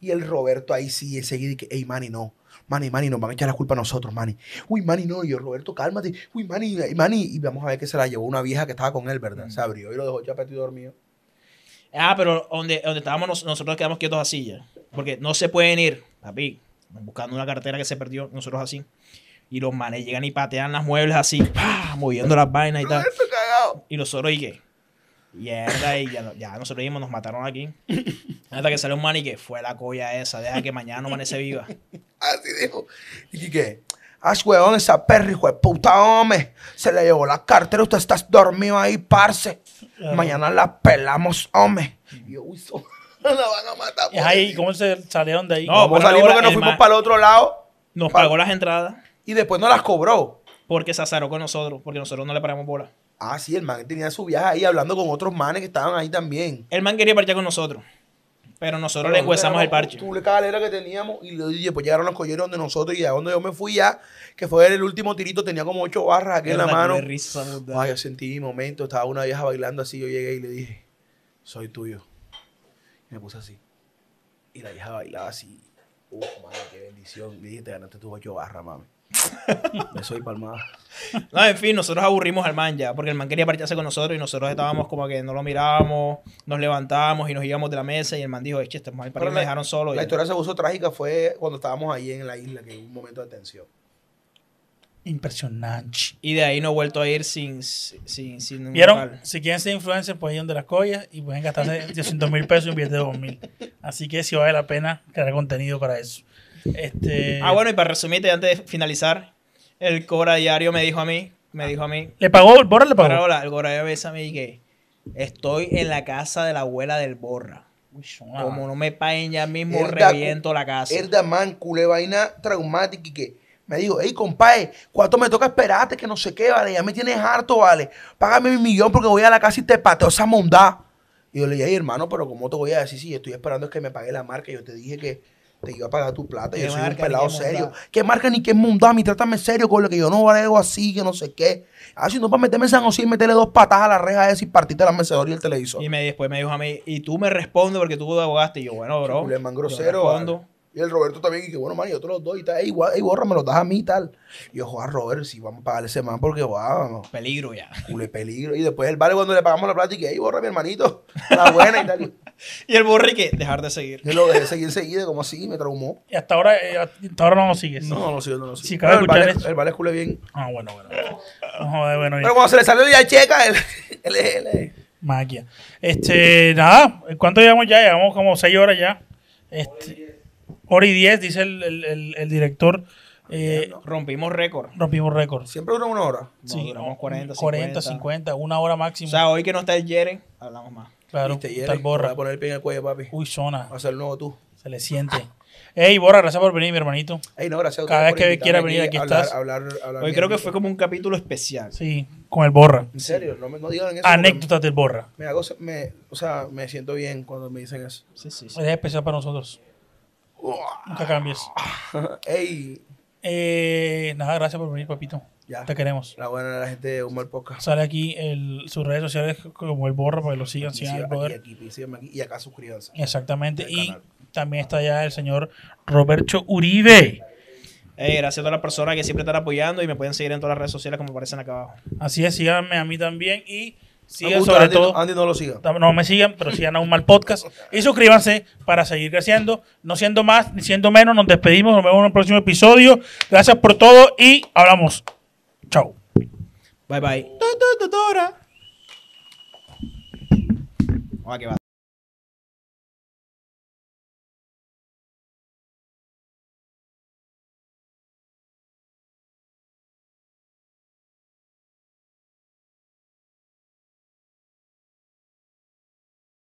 Speaker 3: Y el Roberto ahí sí, enseguida, y que, hey, Manny, no. Manny, Manny, nos van a echar la culpa a nosotros, Manny. Uy, Manny, no. Y yo, Roberto, cálmate. Uy, Manny, Manny. Y vamos a ver que se la llevó una vieja que estaba con él, ¿verdad? Se abrió y lo dejó chapeto y dormido.
Speaker 2: Ah, pero donde, donde estábamos nosotros quedamos quietos así ya. Porque no se pueden ir, papi. Buscando una cartera que se perdió, nosotros así. Y los manes llegan y patean las muebles así, moviendo las vainas y ah, tal. eso Y nosotros, ¿y qué? Y era, y ya, ya nosotros vimos, nos mataron aquí. Hasta que salió un man y que fue la coya esa, deja que mañana no amanece viva. Así dijo. Y que, ¡Ah, weón, esa perra, hijo de puta,
Speaker 3: hombre. Se le llevó la cartera, usted está dormido ahí, parce.
Speaker 2: Mañana la pelamos, hombre.
Speaker 3: ¡Dios
Speaker 2: No la van a matar. Es ahí, ¿cómo se salieron de ahí? No, por salimos porque nos fuimos para el otro lado? Nos pagó las entradas y después no las cobró. Porque se azaró con nosotros, porque nosotros no le paramos bola. Ah, sí, el man tenía su viaje ahí hablando con otros manes que estaban ahí también. El man quería parchar con nosotros. Pero nosotros le huesamos el parche. Tú
Speaker 3: le calera que teníamos y después llegaron los colleros donde nosotros y a donde yo me fui ya, que fue el último tirito, tenía como ocho barras aquí en la mano. Ay, yo sentí mi momento, estaba una vieja bailando así, yo llegué y le dije, soy tuyo. Y me puse así. Y la vieja bailaba así. Uf, madre, qué bendición. dije, te ganaste tus ocho barras, mami. Me soy palmada.
Speaker 2: No, en fin, nosotros aburrimos al man ya, porque el man quería partirse con nosotros y nosotros estábamos como que no lo mirábamos, nos levantábamos y nos íbamos de la mesa y el man dijo, eche, este mal para lo dejaron solo. La historia ese abuso
Speaker 3: trágica fue cuando estábamos ahí en la isla, que hubo un momento de tensión.
Speaker 1: Impresionante.
Speaker 2: Y de ahí no he vuelto a ir sin, sin, ¿Vieron? Si
Speaker 1: quieren ser influencers, pues ir de las collas y pueden gastarse 200 mil pesos y un de 2 mil. Así que sí
Speaker 2: vale la pena crear contenido para eso. Este... Ah, bueno, y para resumirte, antes de finalizar, el Cobra Diario me dijo a mí, me dijo a mí... ¿Le pagó? ¿El Borra le pagó? hola el cora Diario me dice a mí que estoy en la casa de la abuela del Borra. Como no me paguen ya mismo, reviento la casa. El da
Speaker 3: man, culé, vaina traumática y que... Me dijo, hey, compadre, ¿cuánto me toca esperarte? Que no sé qué, vale. Ya me tienes harto, vale. Págame mi millón porque voy a la casa y te pateo esa mondá. Y yo le dije, hermano, pero como te voy a decir si sí, estoy esperando es que me pague la marca? Yo te dije que te iba a pagar tu plata. Yo soy un pelado serio. ¿Qué marca ni qué mundami? Trátame serio con lo que yo no valgo así, que no sé qué. así no, para meterme en San José y meterle dos patadas a la reja esa
Speaker 2: y partirte la mecedora y el televisor. Y me, después me dijo a mí, y tú me respondes porque tú abogaste. Y yo, bueno, bro. Le man grosero.
Speaker 3: Y el Roberto también, y que bueno, man, Y otros dos. y tal. Ey, guay, ey, borra, me los das a mí y tal. Y yo, joder, Robert, si vamos a pagarle ese man porque, wow. Peligro ya. Cule peligro. Y después el vale cuando le pagamos la plata y que, ey, borra, mi hermanito. La buena y tal. y el borri que, dejar de seguir. Yo lo dejé seguir enseguida. como así, me traumó.
Speaker 1: Y hasta ahora, eh, hasta ahora no lo sigues. No, no lo sigo, no lo sigo. Si el, vale, el vale es cule bien. Ah, bueno, bueno. Joder, bueno. Pero cuando se le salió ya checa, el, el, el, Magia. Este, nada, ¿cuánto llevamos ya? Llevamos como seis horas ya. Este hora y diez, dice el, el, el, director. Eh, rompimos récord. Rompimos récord. Siempre dura una hora. sí, duramos 40, 40 50. una hora máximo. O sea, hoy que no está
Speaker 2: el Jeren, hablamos más. Claro, está el Borra. a
Speaker 1: poner el pie en el cuello, papi. Uy, zona. Va a ser nuevo tú. Se le siente. Ey, Borra, gracias por venir, mi hermanito. Ey, no, gracias a Cada vez que quiera venir, aquí estás. Hoy creo que fue
Speaker 2: como un capítulo especial. Sí, con el Borra. En serio, no, digan eso.
Speaker 1: Anécdotas del Borra.
Speaker 3: Me, hago, me, o sea, me siento bien cuando me dicen eso. Sí, sí, sí. Es especial
Speaker 1: para nosotros. Nunca cambies. Ey. Eh, nada, gracias por venir, papito. Ya. Te queremos.
Speaker 3: La buena la gente de Humor poca. Sale
Speaker 1: aquí sus redes sociales como el borro para que lo sigan. Aquí, y acá suscríbanse. Exactamente. Y
Speaker 2: también está ya el señor
Speaker 1: Roberto Uribe.
Speaker 2: gracias a todas las personas que siempre están apoyando y me pueden seguir en todas las redes sociales como aparecen acá abajo. Así es, síganme a mí también y Sigan sobre todo.
Speaker 1: no lo siga. No me sigan, pero sigan a un mal podcast. Y suscríbanse para seguir creciendo. No siendo más ni siendo menos, nos despedimos. Nos vemos en el próximo episodio. Gracias por todo y
Speaker 2: hablamos. Chao. Bye bye.